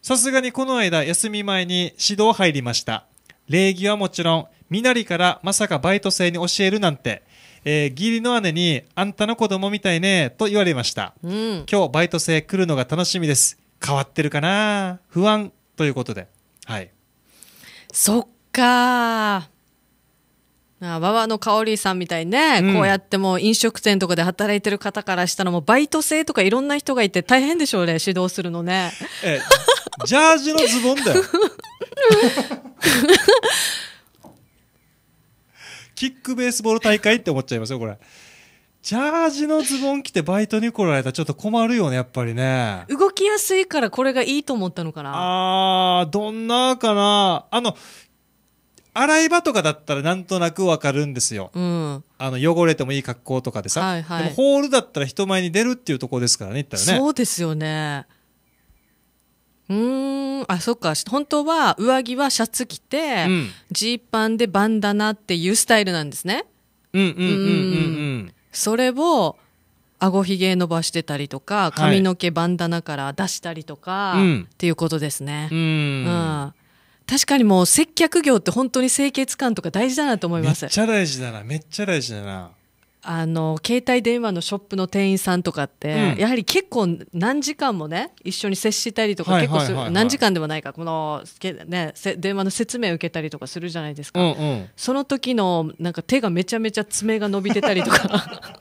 さすがにこの間、休み前に指導入りました。礼儀はもちろん、身なりからまさかバイト生に教えるなんて、えー、義理の姉に、あんたの子供みたいね、と言われました。うん、今日、バイト生来るのが楽しみです。変わってるかな不安、ということで。はい。そっかあわの香りさんみたいにね、うんこうやってもう飲食店とかで働いてる方からしたらもうバイト制とかいろんな人がいて大変でしょうね、指導するのね。ええ、ジャージのズボンだよ。キックベースボール大会って思っちゃいますよ、これ。ジャージのズボン着てバイトに来られたらちょっと困るよね、やっぱりね。動きやすいからこれがいいと思ったのかな。あー、どんなかな。あの、洗い場とかだったらなんとなくわかるんですよ、うん、あの汚れてもいい格好とかでさ、はいはい、でもホールだったら人前に出るっていうところですからね言ったらねそうですよねうんあそっか本当は上着はシャツ着てジー、うん、パンでバンダナっていうスタイルなんですねうんうんうんうんうんそれをあごひげ伸ばしてたりとか髪の毛バンダナから出したりとか、はい、っていうことですねうん、うん確かにもう接客業って本当に清潔感とか大事だなと思いますめっちゃ大事だなめっちゃ大事だなあの携帯電話のショップの店員さんとかって、うん、やはり結構何時間もね一緒に接したりとか、何時間でもないかこの、ね、電話の説明を受けたりとかするじゃないですか、うんうん、その時のなんか手がめちゃめちゃ爪が伸びてたりとか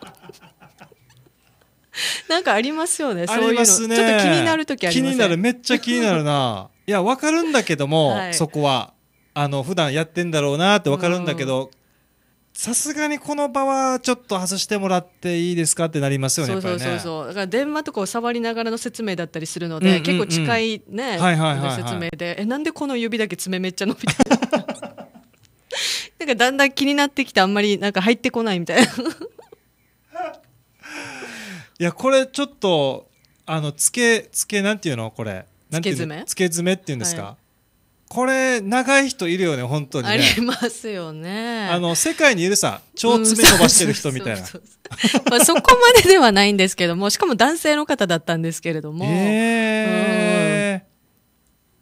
なんかありますよねそういうの、ね、ちょっと気になる時あります、ね、気になるめっちゃ気になるないや分かるんだけども、はい、そこはあの普段やってんだろうなって分かるんだけどさすがにこの場はちょっと外してもらっていいですかってなりますよね。そうそうそうそう、だから電話とかを触りながらの説明だったりするので、うんうんうん、結構近いね、はいはいはいはい、説明でえなんでこの指だけ爪めっちゃ伸びてる なんかだんだん気になってきてあんまりなんか入ってこないみたいな いやこれちょっとあのつけつけなんていうのこれつけ爪つけ爪っていうんですか、はい、これ長い人いるよね本当に、ね、ありますよねあの世界にいるさ超爪伸ばしてる人みたいな、まあ、そこまでではないんですけどもしかも男性の方だったんですけれどもへえ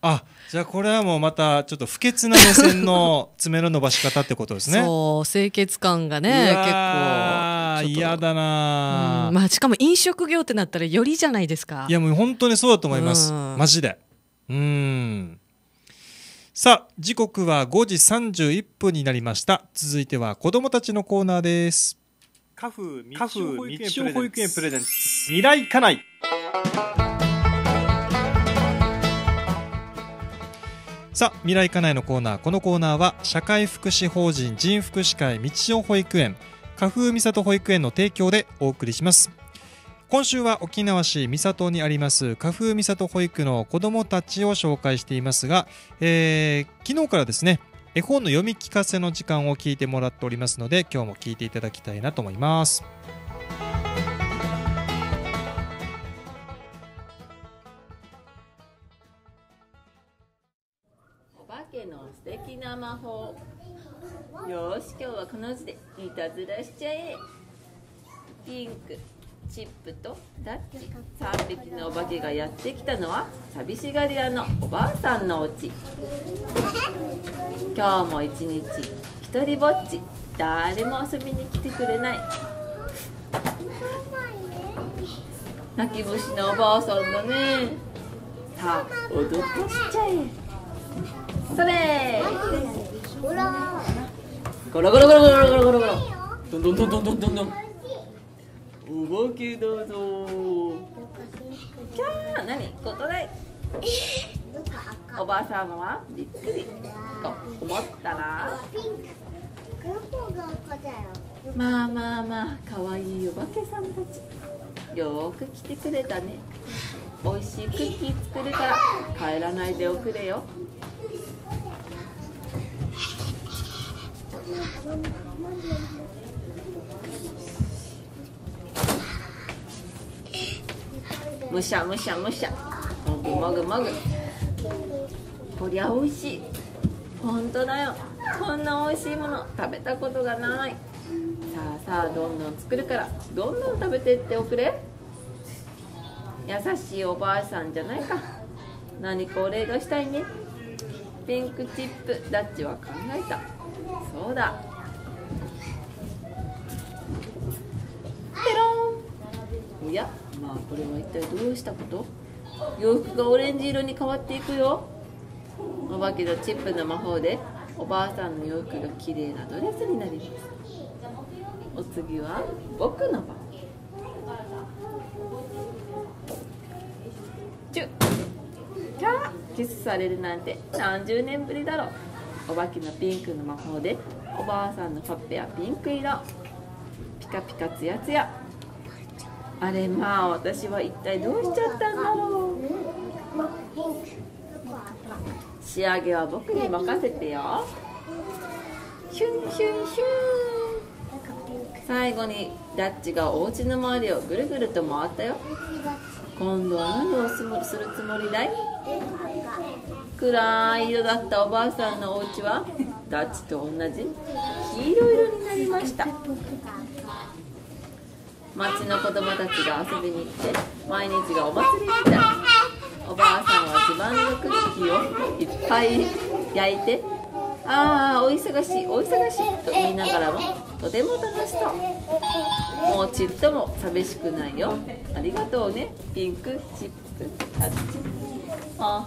ー、うん、あじゃあこれはもうまたちょっと不潔な目線の爪の伸ばし方ってことですねそう清潔感がね結構や嫌だな、うん、まあしかも飲食業ってなったらよりじゃないですかいやもう本当にそうだと思います、うん、マジでうんさあ時刻は5時31分になりました続いては子どもたちのコーナーですカフカフ保育園プレゼンツ未来家内さあ未来家内のコーナーこのコーナーは社会福祉法人人福祉会道夫保育園花風みさ保育園の提供でお送りします今週は沖縄市三郷にあります花風三郷保育の子どもたちを紹介していますが、えー、昨日からですね絵本の読み聞かせの時間を聞いてもらっておりますので今日も聞いていただきたいなと思いますお化けの素敵な魔法よし今日はこの字でいたずらしちゃえピンクチップとダッチ3匹のお化けがやってきたのは寂しがり屋のおばあさんのお家今日も一日一人ぼっち誰も遊びに来てくれない泣き虫のおばあさんだねさあ踊かしちゃえそれゴロゴロゴロゴロゴロゴロゴロどんどんどんどんどんどん動きだぞキャー何ことでおばあさまはびっくりと思ったらまあまあまあかわいいおばけさんたちよく来てくれたねおいしいクッキー作るから帰らないでおくれよむしゃむしゃむしゃもぐもぐもぐこりゃ美味しい本当だよこんな美味しいもの食べたことがないさあさあどんどん作るからどんどん食べてっておくれ優しいおばあさんじゃないか何かお礼がしたいねピンクチップダッチは考えたそうだペロンおやまあこれは一体どうしたこと洋服がオレンジ色に変わっていくよお化けのチップの魔法でおばあさんの洋服が綺麗なドレスになりますお次は僕の番チュッキャキスされるなんて3十年ぶりだろうお化けのピンクの魔法でおばあさんのほっぺはピンク色ピカピカツヤツヤあれまあ私は一体どうしちゃったんだろう仕上げは僕に任せてよヒュンヒュンヒュン最後にダッチがお家の周りをぐるぐると回ったよ今度は何をするつもりだい暗い色だったおばあさんのお家はダッチと同じ黄色色になりました町の子供たちが遊びに行って毎日がお祭りみたいおばあさんは自慢のクッキーをいっぱい焼いてああお忙しいお忙しいと言いながらもとても楽しそうもうちっとも寂しくないよありがとうねピンクチップタッチあ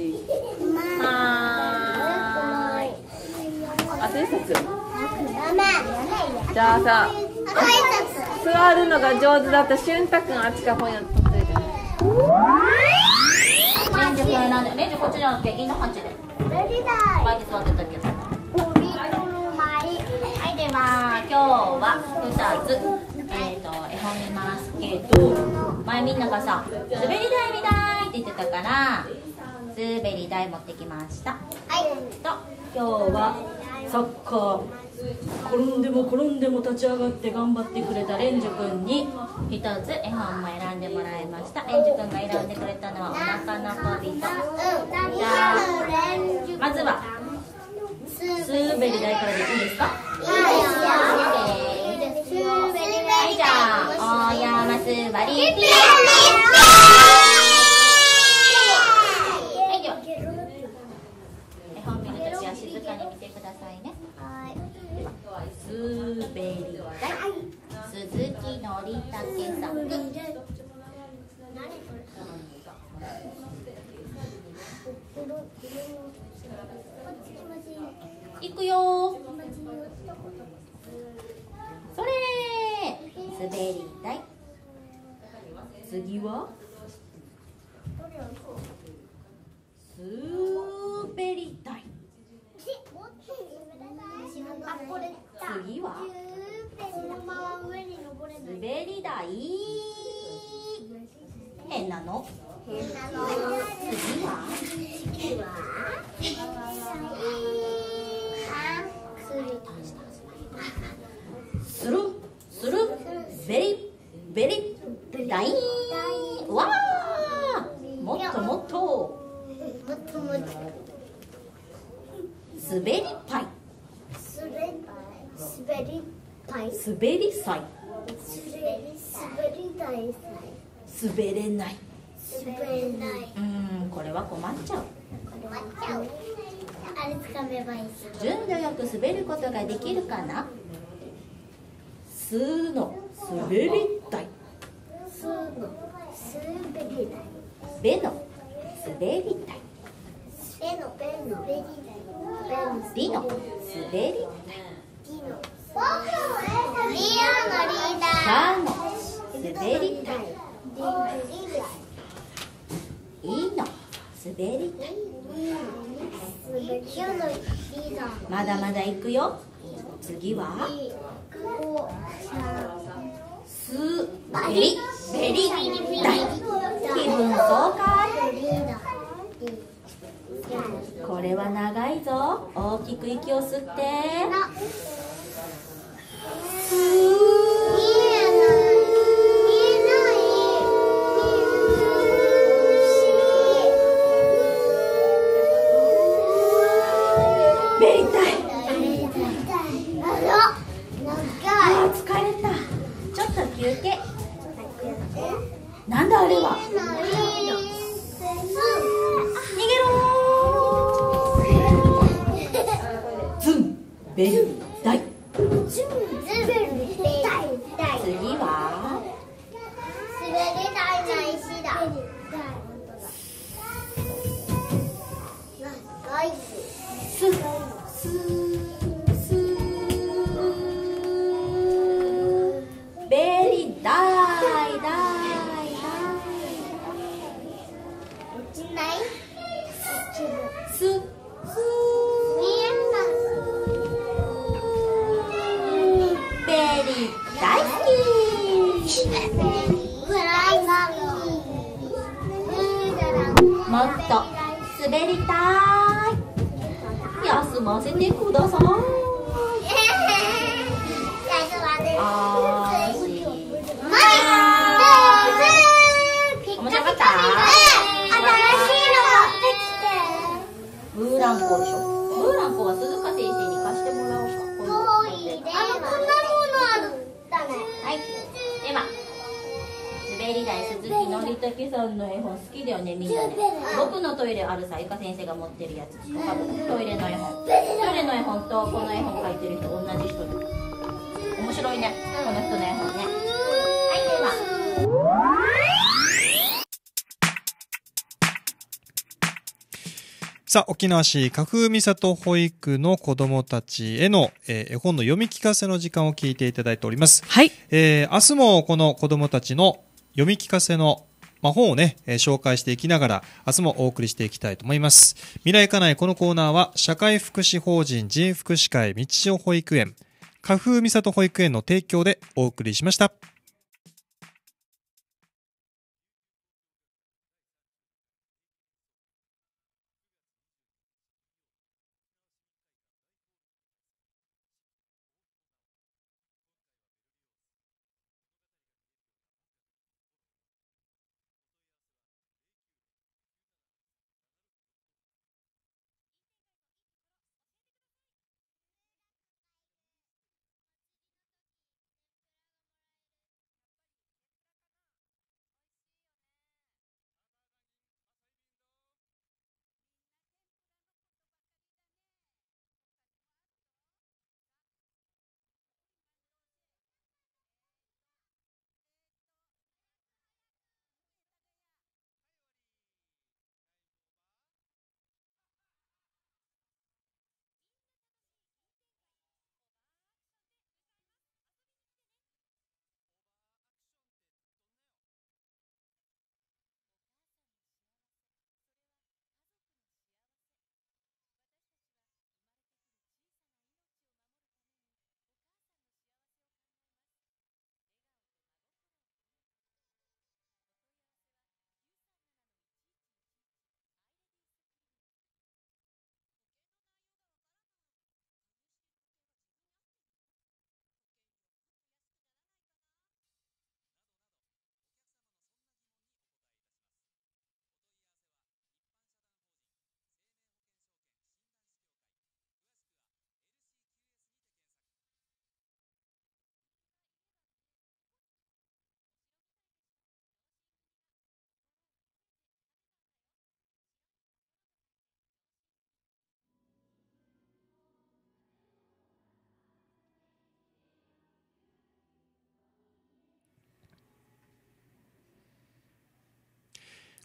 しい。はい。あ、挨拶。じゃあさ。座るのが上手だったしゅんたくん、あっちか本いレンジこれなんで、レンジこっちじゃなくて、の、こっちで。前に座ってたけど。はい、では、今日は二つ。えーと、絵本見ますけど前みんながさ「滑り台みたい」って言ってたからブルーベリー大持ってきましたはいと今日はサッカー転んでも転んでも立ち上がって頑張ってくれたレンジュ君に一つ絵本も選んでもらいましたレンジュ君が選んでくれたのはお腹の小人じゃあまずはスーベリ大からでいいですかいいですよスーベリ大じゃあ大山スーバリピューピューらに見てくださいねはい滑り鈴木のりたけさんいくよそれ滑り台次は滑り台あこれ次はこのまま上に登れない滑り台変なの変なの次は次はスルンスルベリベリダイわーもっともっともっともっと滑りパイ滑りパイ滑りパイ滑り祭滑れない滑れないうんこれは困っちゃう困っちゃうあれ掴めばいい順序よく滑ることができるかなすの滑りたい。すの滑りたい。べの滑りたい。べのべのべり台リノ滑り僕リオのリーダー。サーノ滑り台。イーノ滑り台。まだまだ行くよ。次は。すべリべリ台。気分爽快。これは長いぞ大きく息を吸って目痛いあ疲れたちょっと休憩何だあれは Benim 沖縄市架空三保育の子供たちへの、えー、絵本の読み聞かせの時間を聞いていただいております。はい。えー、明日もこの子供たちの読み聞かせのま本をね、えー、紹介していきながら、明日もお送りしていきたいと思います。未来家内このコーナーは、社会福祉法人人福祉会道常保育園、架空三里保育園の提供でお送りしました。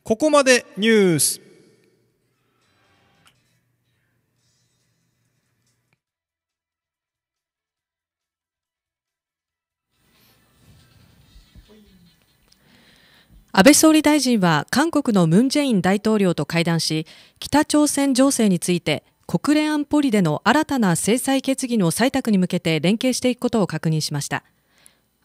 ここまでニュース安倍総理大臣は韓国のムン・ジェイン大統領と会談し北朝鮮情勢について国連安保理での新たな制裁決議の採択に向けて連携していくことを確認しました。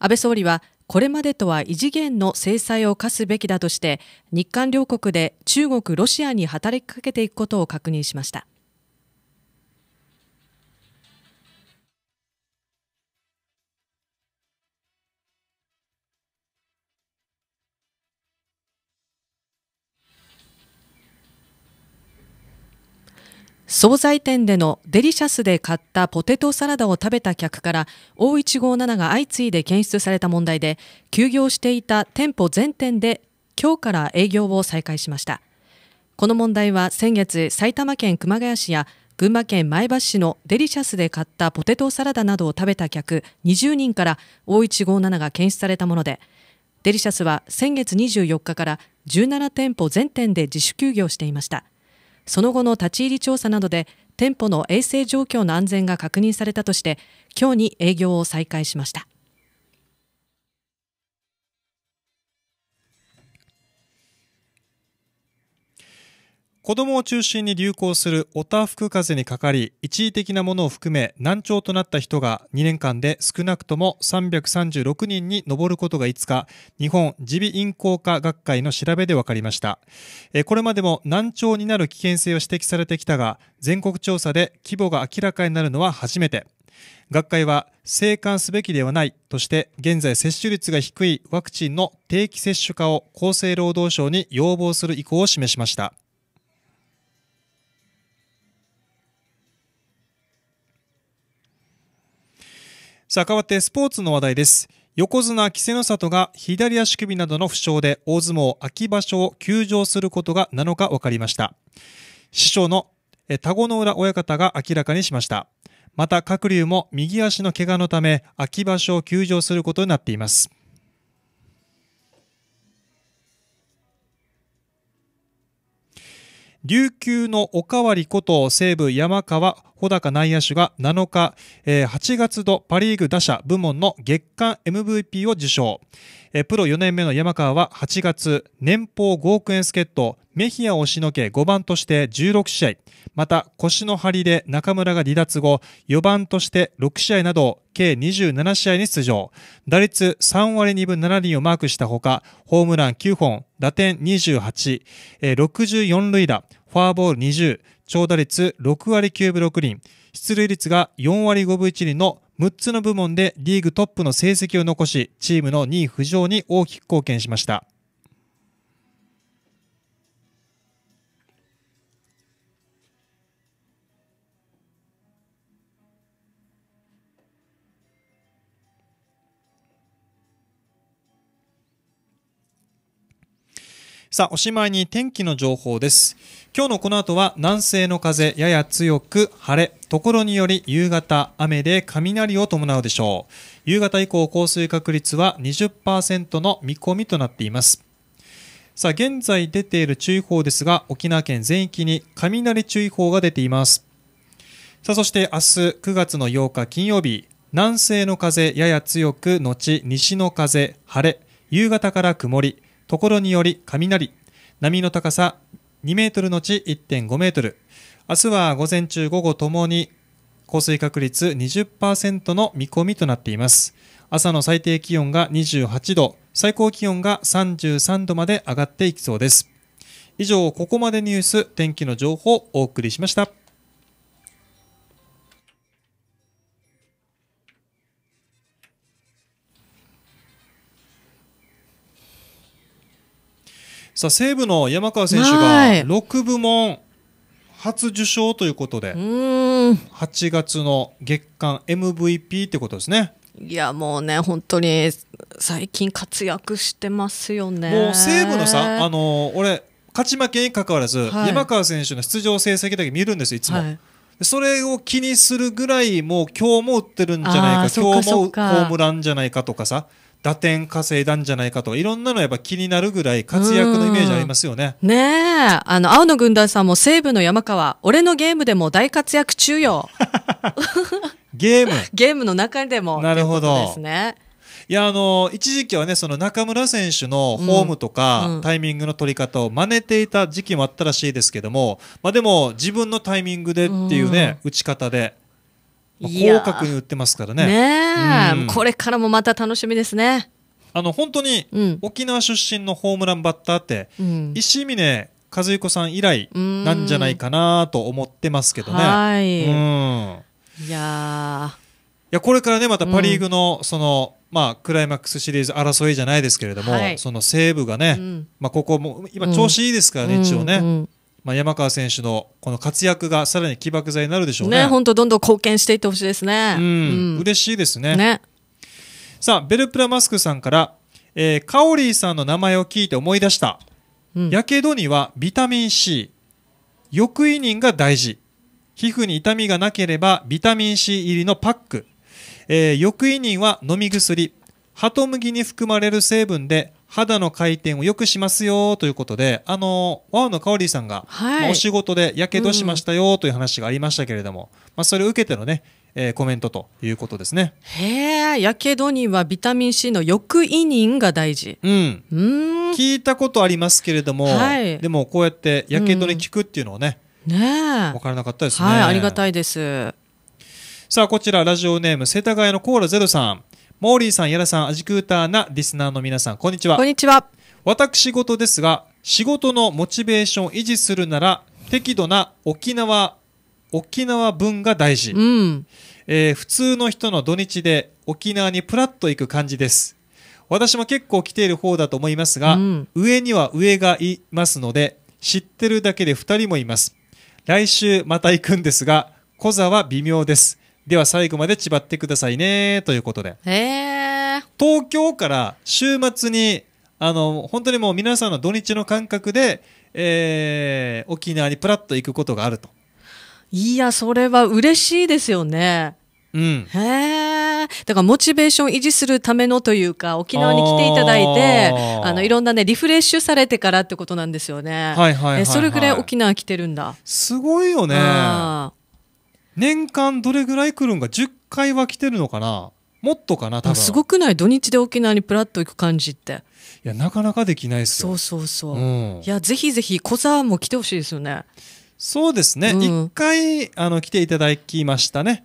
安倍総理はこれまでとは異次元の制裁を科すべきだとして日韓両国で中国、ロシアに働きかけていくことを確認しました。惣菜店でのデリシャスで買ったポテトサラダを食べた客から O157 が相次いで検出された問題で休業していた店舗全店で今日から営業を再開しましたこの問題は先月埼玉県熊谷市や群馬県前橋市のデリシャスで買ったポテトサラダなどを食べた客20人から O157 が検出されたものでデリシャスは先月24日から17店舗全店で自主休業していました。その後の立ち入り調査などで店舗の衛生状況の安全が確認されたとして今日に営業を再開しました。子供を中心に流行するオタフク風邪にかかり、一時的なものを含め難聴となった人が2年間で少なくとも336人に上ることが5日、日本耳鼻咽喉科学会の調べで分かりました。これまでも難聴になる危険性を指摘されてきたが、全国調査で規模が明らかになるのは初めて。学会は生還すべきではないとして現在接種率が低いワクチンの定期接種化を厚生労働省に要望する意向を示しましたさあ、変わってスポーツの話題です。横綱・稀勢の里が左足首などの負傷で大相撲秋場所を休場することが7日分かりました。師匠の田子の浦親方が明らかにしました。また、鶴竜も右足の怪我のため秋場所を休場することになっています。琉球のおかわりこと西武山川穂高内野手が7日、えー、8月度パ・リーグ打者部門の月間 MVP を受賞、えー、プロ4年目の山川は8月年俸5億円助っ人メヒアを押しのけ5番として16試合、また腰の張りで中村が離脱後、4番として6試合など、計27試合に出場。打率3割2分7厘をマークしたほか、ホームラン9本、打点28、64塁打、フォアボール20、長打率6割9分6厘、出塁率が4割5分1厘の6つの部門でリーグトップの成績を残し、チームの2位浮上に大きく貢献しました。さあ、おしまいに天気の情報です。今日のこの後は南西の風やや強く晴れ、ところにより夕方雨で雷を伴うでしょう。夕方以降降水確率は20%の見込みとなっています。さあ、現在出ている注意報ですが、沖縄県全域に雷注意報が出ています。さあ、そして明日9月の8日金曜日、南西の風やや強く、後西の風、晴れ、夕方から曇り、ところにより雷、波の高さ2メートルのち1.5メートル、明日は午前中午後ともに降水確率20%の見込みとなっています。朝の最低気温が28度、最高気温が33度まで上がっていきそうです。以上、ここまでニュース、天気の情報をお送りしました。さあ西武の山川選手が6部門初受賞ということで、はい、8月の月間 MVP ってことですね。いやもうね本当に最近活躍してますよね。もう西武のさあの俺勝ち負けにかかわらず、はい、山川選手の出場成績だけ見るんですいつも、はい、それを気にするぐらいもう今日も打ってるんじゃないか今日もホームランじゃないかとかさ打点稼いだんじゃないかといろんなのやっぱ気になるぐらい活躍のイメージありますよね。ねえあの青野軍団さんも西武の山川俺のゲームでも大活躍中よ。ゲーム ゲームの中でもなるほどですね。いやあの一時期はねその中村選手のフォームとか、うんタイミングの取り方を真似ていた時期もあったらしいですけども、まあ、でも自分のタイミングでっていうね、う打ち方で広角に売ってますからね。ね、うん、これからもまた楽しみですね。あの本当に沖縄出身のホームランバッターって、うん、石峰和彦さん以来なんじゃないかなと思ってますけどね。はい、うん、いやいやこれからねまたパ・リーグのその、まあ、クライマックスシリーズ争いじゃないですけれども、はい、その西武がね、まあ、ここも今調子いいですからね、一応ね、まあ、山川選手のこの活躍がさらに起爆剤になるでしょうね。ね本当どんどん貢献していってほしいですね。うん、うん、嬉しいですね。ねさあ、ベルプラマスクさんから、えー、カオリーさんの名前を聞いて思い出した。やけどにはビタミン C、翌イニンが大事。皮膚に痛みがなければビタミン C 入りのパック。えー、翌イニンは飲み薬。ハトムギに含まれる成分で肌の回転を良くしますよということで、あの、ワオのカオリーさんが、はい、お仕事でやけどしましたよという話がありましたけれども、うん、まあ、それを受けてのね、えー、コメントということですね。へえ、やけどにはビタミン C の抑異人が大事。うん。うん聞いたことありますけれども、はい、でもこうやってやけどに効くっていうのはね、うん、ねわからなかったですね。はい、ありがたいです。さあ、こちらラジオネーム世田谷のコーラゼロさん。モーリーさん、やらさん、アジクーターなリスナーの皆さん、こんにちは。こんにちは。私事ですが、仕事のモチベーションを維持するなら、適度な沖縄、沖縄分が大事。うん、えー、普通の人の土日で沖縄にプラッと行く感じです。私も結構来ている方だと思いますが、うん、上には上がいますので、知ってるだけで二人もいます。来週また行くんですが、小座は微妙です。では最後までちばってくださいねということで、えー、東京から週末にあの本当にもう皆さんの土日の感覚で、えー、沖縄にプラッと行くことがあるといやそれは嬉しいですよねうん、へえだからモチベーション維持するためのというか沖縄に来ていただいてあのいろんなねリフレッシュされてからってことなんですよね、はいはい、はい、それぐらい沖縄来てるんだすごいよね年間どれぐらい来るんか10回は来てるのかなもっとかな多分すごくない土日で沖縄にプラッと行く感じっていやなかなかできないですよそうそうそう、うん、いやぜひぜひ小沢も来てほしいですよねそうですね、うん、1回あの来ていただきましたね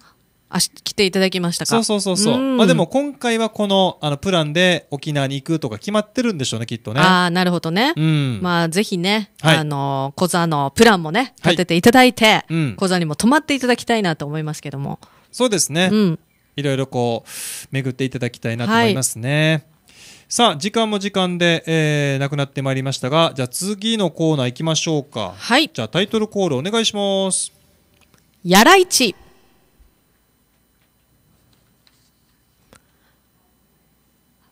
あし来ていただきましたかそうそうそうそう、まあ、でも今回はこのあのプランで沖縄に行くとか決まってるんでしょうねきっとねああなるほどね、うん、まあぜひね、はい、あの小座のプランもね立てていただいて、はいうん、小座にも泊まっていただきたいなと思いますけどもそうですね、うん、いろいろこう巡っていただきたいなと思いますね、はいさあ時間も時間で、えー、なくなってまいりましたがじゃあ次のコーナー行きましょうかはいじゃあタイトルコールお願いしますやらいち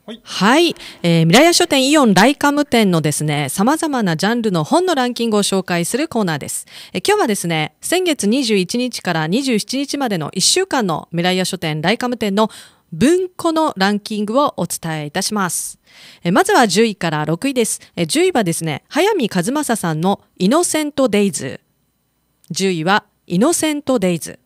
はい、はい、えー、未来屋書店イオンライカム店のですね、様々なジャンルの本のランキングを紹介するコーナーです。えー、今日はですね、先月21日から27日までの1週間の未来屋書店ライカム店の文庫のランキングをお伝えいたします。えー、まずは10位から6位です。えー、10位はですね、早見和正さんのイノセントデイズ。10位はイノセントデイズ。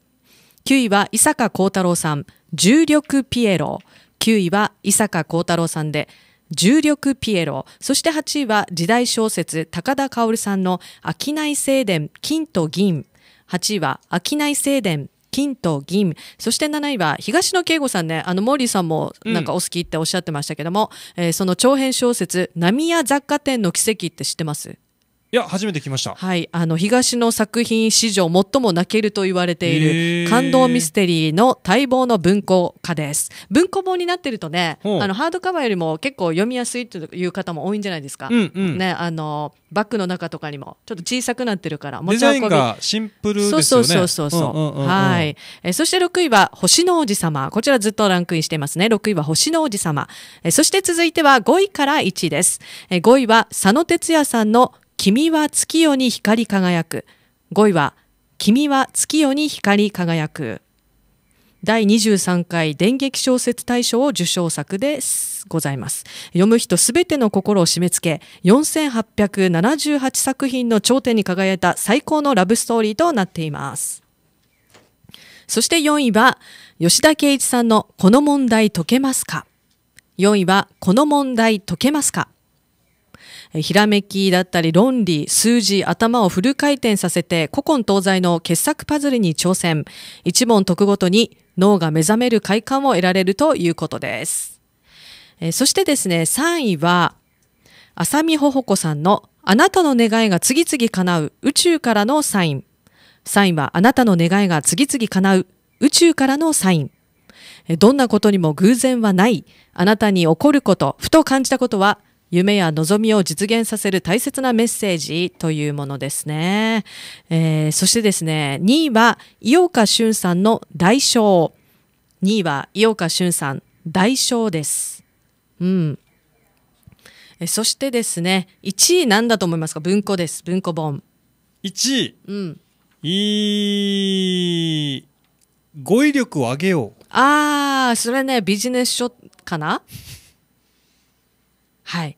9位は伊坂幸太郎さん、重力ピエロ。9位は伊坂幸太郎さんで重力ピエロそして8位は時代小説高田薫さんの「商い聖殿金と銀」8位は「商い聖殿金と銀そして7位は東野圭吾さんねあのモーリーさんもなんかお好きっておっしゃってましたけども、うん、えー、その長編小説「浪屋雑貨店の奇跡」って知ってますいや初めて来ました、はい、あの東の作品史上最も泣けると言われている感動ミステリーの待望の文庫化です文庫本になってるとねあのハードカバーよりも結構読みやすいという方も多いんじゃないですか、うんうん、ね、あのバッグの中とかにもちょっと小さくなってるから持ち運びシンプルですよねそうそうそうそううはい、えそして6位は星の王子様こちらずっとランクインしてますね6位は星の王子様えそして続いては5位から1位ですえ5位は佐野哲也さんの「君は月夜に光り輝く。5位は、君は月夜に光り輝く。第23回電撃小説大賞を受賞作でございます。読む人すべての心を締め付け、4878作品の頂点に輝いた最高のラブストーリーとなっています。そして4位は、吉田圭一さんのこの問題解けますか ?4 位は、この問題解けますかひらめきだったり論理、数字、頭をフル回転させて古今東西の傑作パズルに挑戦。一問解くごとに脳が目覚める快感を得られるということです。えそしてですね、3位は、浅見ほほこさんのあなたの願いが次々叶う宇宙からのサイン。3位はあなたの願いが次々叶う宇宙からのサイン。どんなことにも偶然はない。あなたに起こること、ふと感じたことは夢や望みを実現させる大切なメッセージというものですね。えー、そしてですね、2位は、井岡俊さんの代償。2位は、井岡俊さん、代償です。うん。そしてですね、1位なんだと思いますか文庫です。文庫本。1位うん。いい、語彙力を上げよう。ああ、それね、ビジネス書かなはい。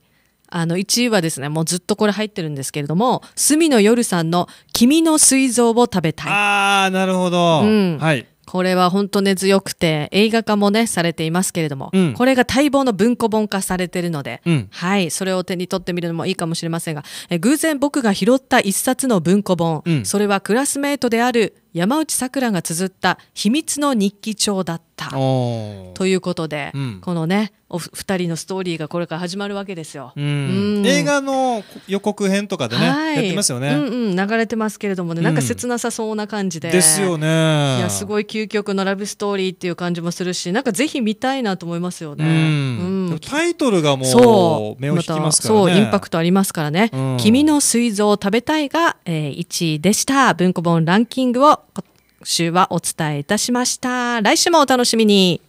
あの1位はですね、もうずっとこれ入ってるんですけれども、隅野夜さんの君の膵臓を食べたい。ああ、なるほど。うん。はい。これは本当根強くて、映画化もね、されていますけれども、うん、これが待望の文庫本化されてるので、うん、はい、それを手に取ってみるのもいいかもしれませんが、え偶然僕が拾った一冊の文庫本、うん、それはクラスメートである山内さくらが綴った秘密の日記帳だったということで、うん、このねお二人のストーリーがこれから始まるわけですよ、映画の予告編とかでね、はい、やってますよね、うんうん、流れてますけれどもねなんか切なさそうな感じで、うん、ですよねいやすごい究極のラブストーリーっていう感じもするしなんかぜひ見たいなと思いますよね、うんうタイトルがもうそう目を引きますからね、ま、そうインパクトありますからね「うん、君の膵臓を食べたいが」えー、1位でした文庫本ランキングを今週はお伝えいたしました来週もお楽しみに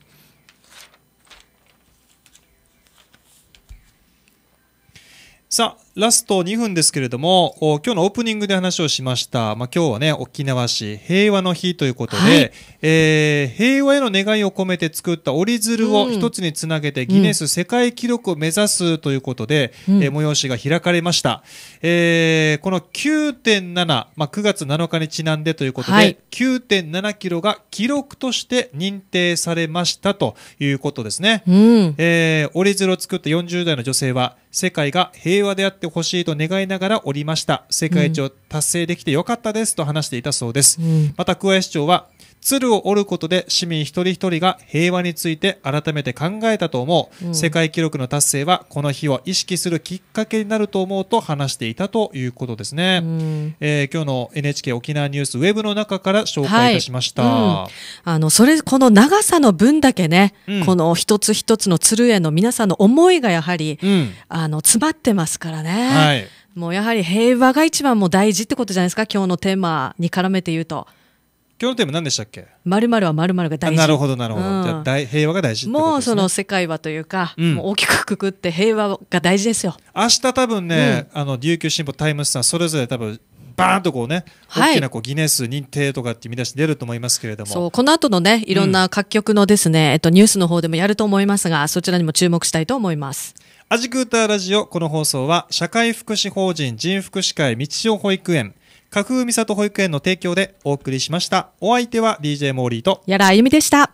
さあラスト2分ですけれども、今日のオープニングで話をしました。まあ、今日はね、沖縄市平和の日ということで、はい、えー、平和への願いを込めて作った折り鶴を一つにつなげて、ギネス世界記録を目指すということで、うん、えー、催しが開かれました。えー、この9.7、まあ、9月7日にちなんでということで、はい、9.7キロが記録として認定されましたということですね。うん、え折り鶴を作った40代の女性は、世界が平和であってほしいと願いながらおりました世界一を達成できてよかったですと話していたそうです、うん、また桑江市長は鶴を折ることで市民一人一人が平和について改めて考えたと思う、うん、世界記録の達成はこの日を意識するきっかけになると思うと話していたということですね、うん、えー、今日の NHK 沖縄ニュースウェブの中から紹介いたしました、はいうん、あのそれこの長さの分だけね、この一つ一つの鶴への皆さんの思いがやはり、あの詰まってますからね。はいもうやはり平和が一番も大事ってことじゃないですか今日のテーマに絡めて言うと。今日のテーマ何でしたっけまるまるはまるが大事なるほどなるほど、うん、じゃ大平和が大事、ね、もうその世界はというか、うん、う大きくくくって平和が大事ですよ明日多分ね、うん、あの琉球新報タイムスさんそれぞれ多分バーンとこうね、大きなこうギネス認定とかって見出し出ると思いますけれども、はい、この後のねいろんな各局のですね、うん、えっと、ニュースの方でもやると思いますがそちらにも注目したいと思います。アジクーターラジオこの放送は社会福祉法人人福祉会道夫保育園架空みさと保育園の提供でお送りしました。お相手は DJ モーリーと、やらあゆみでした。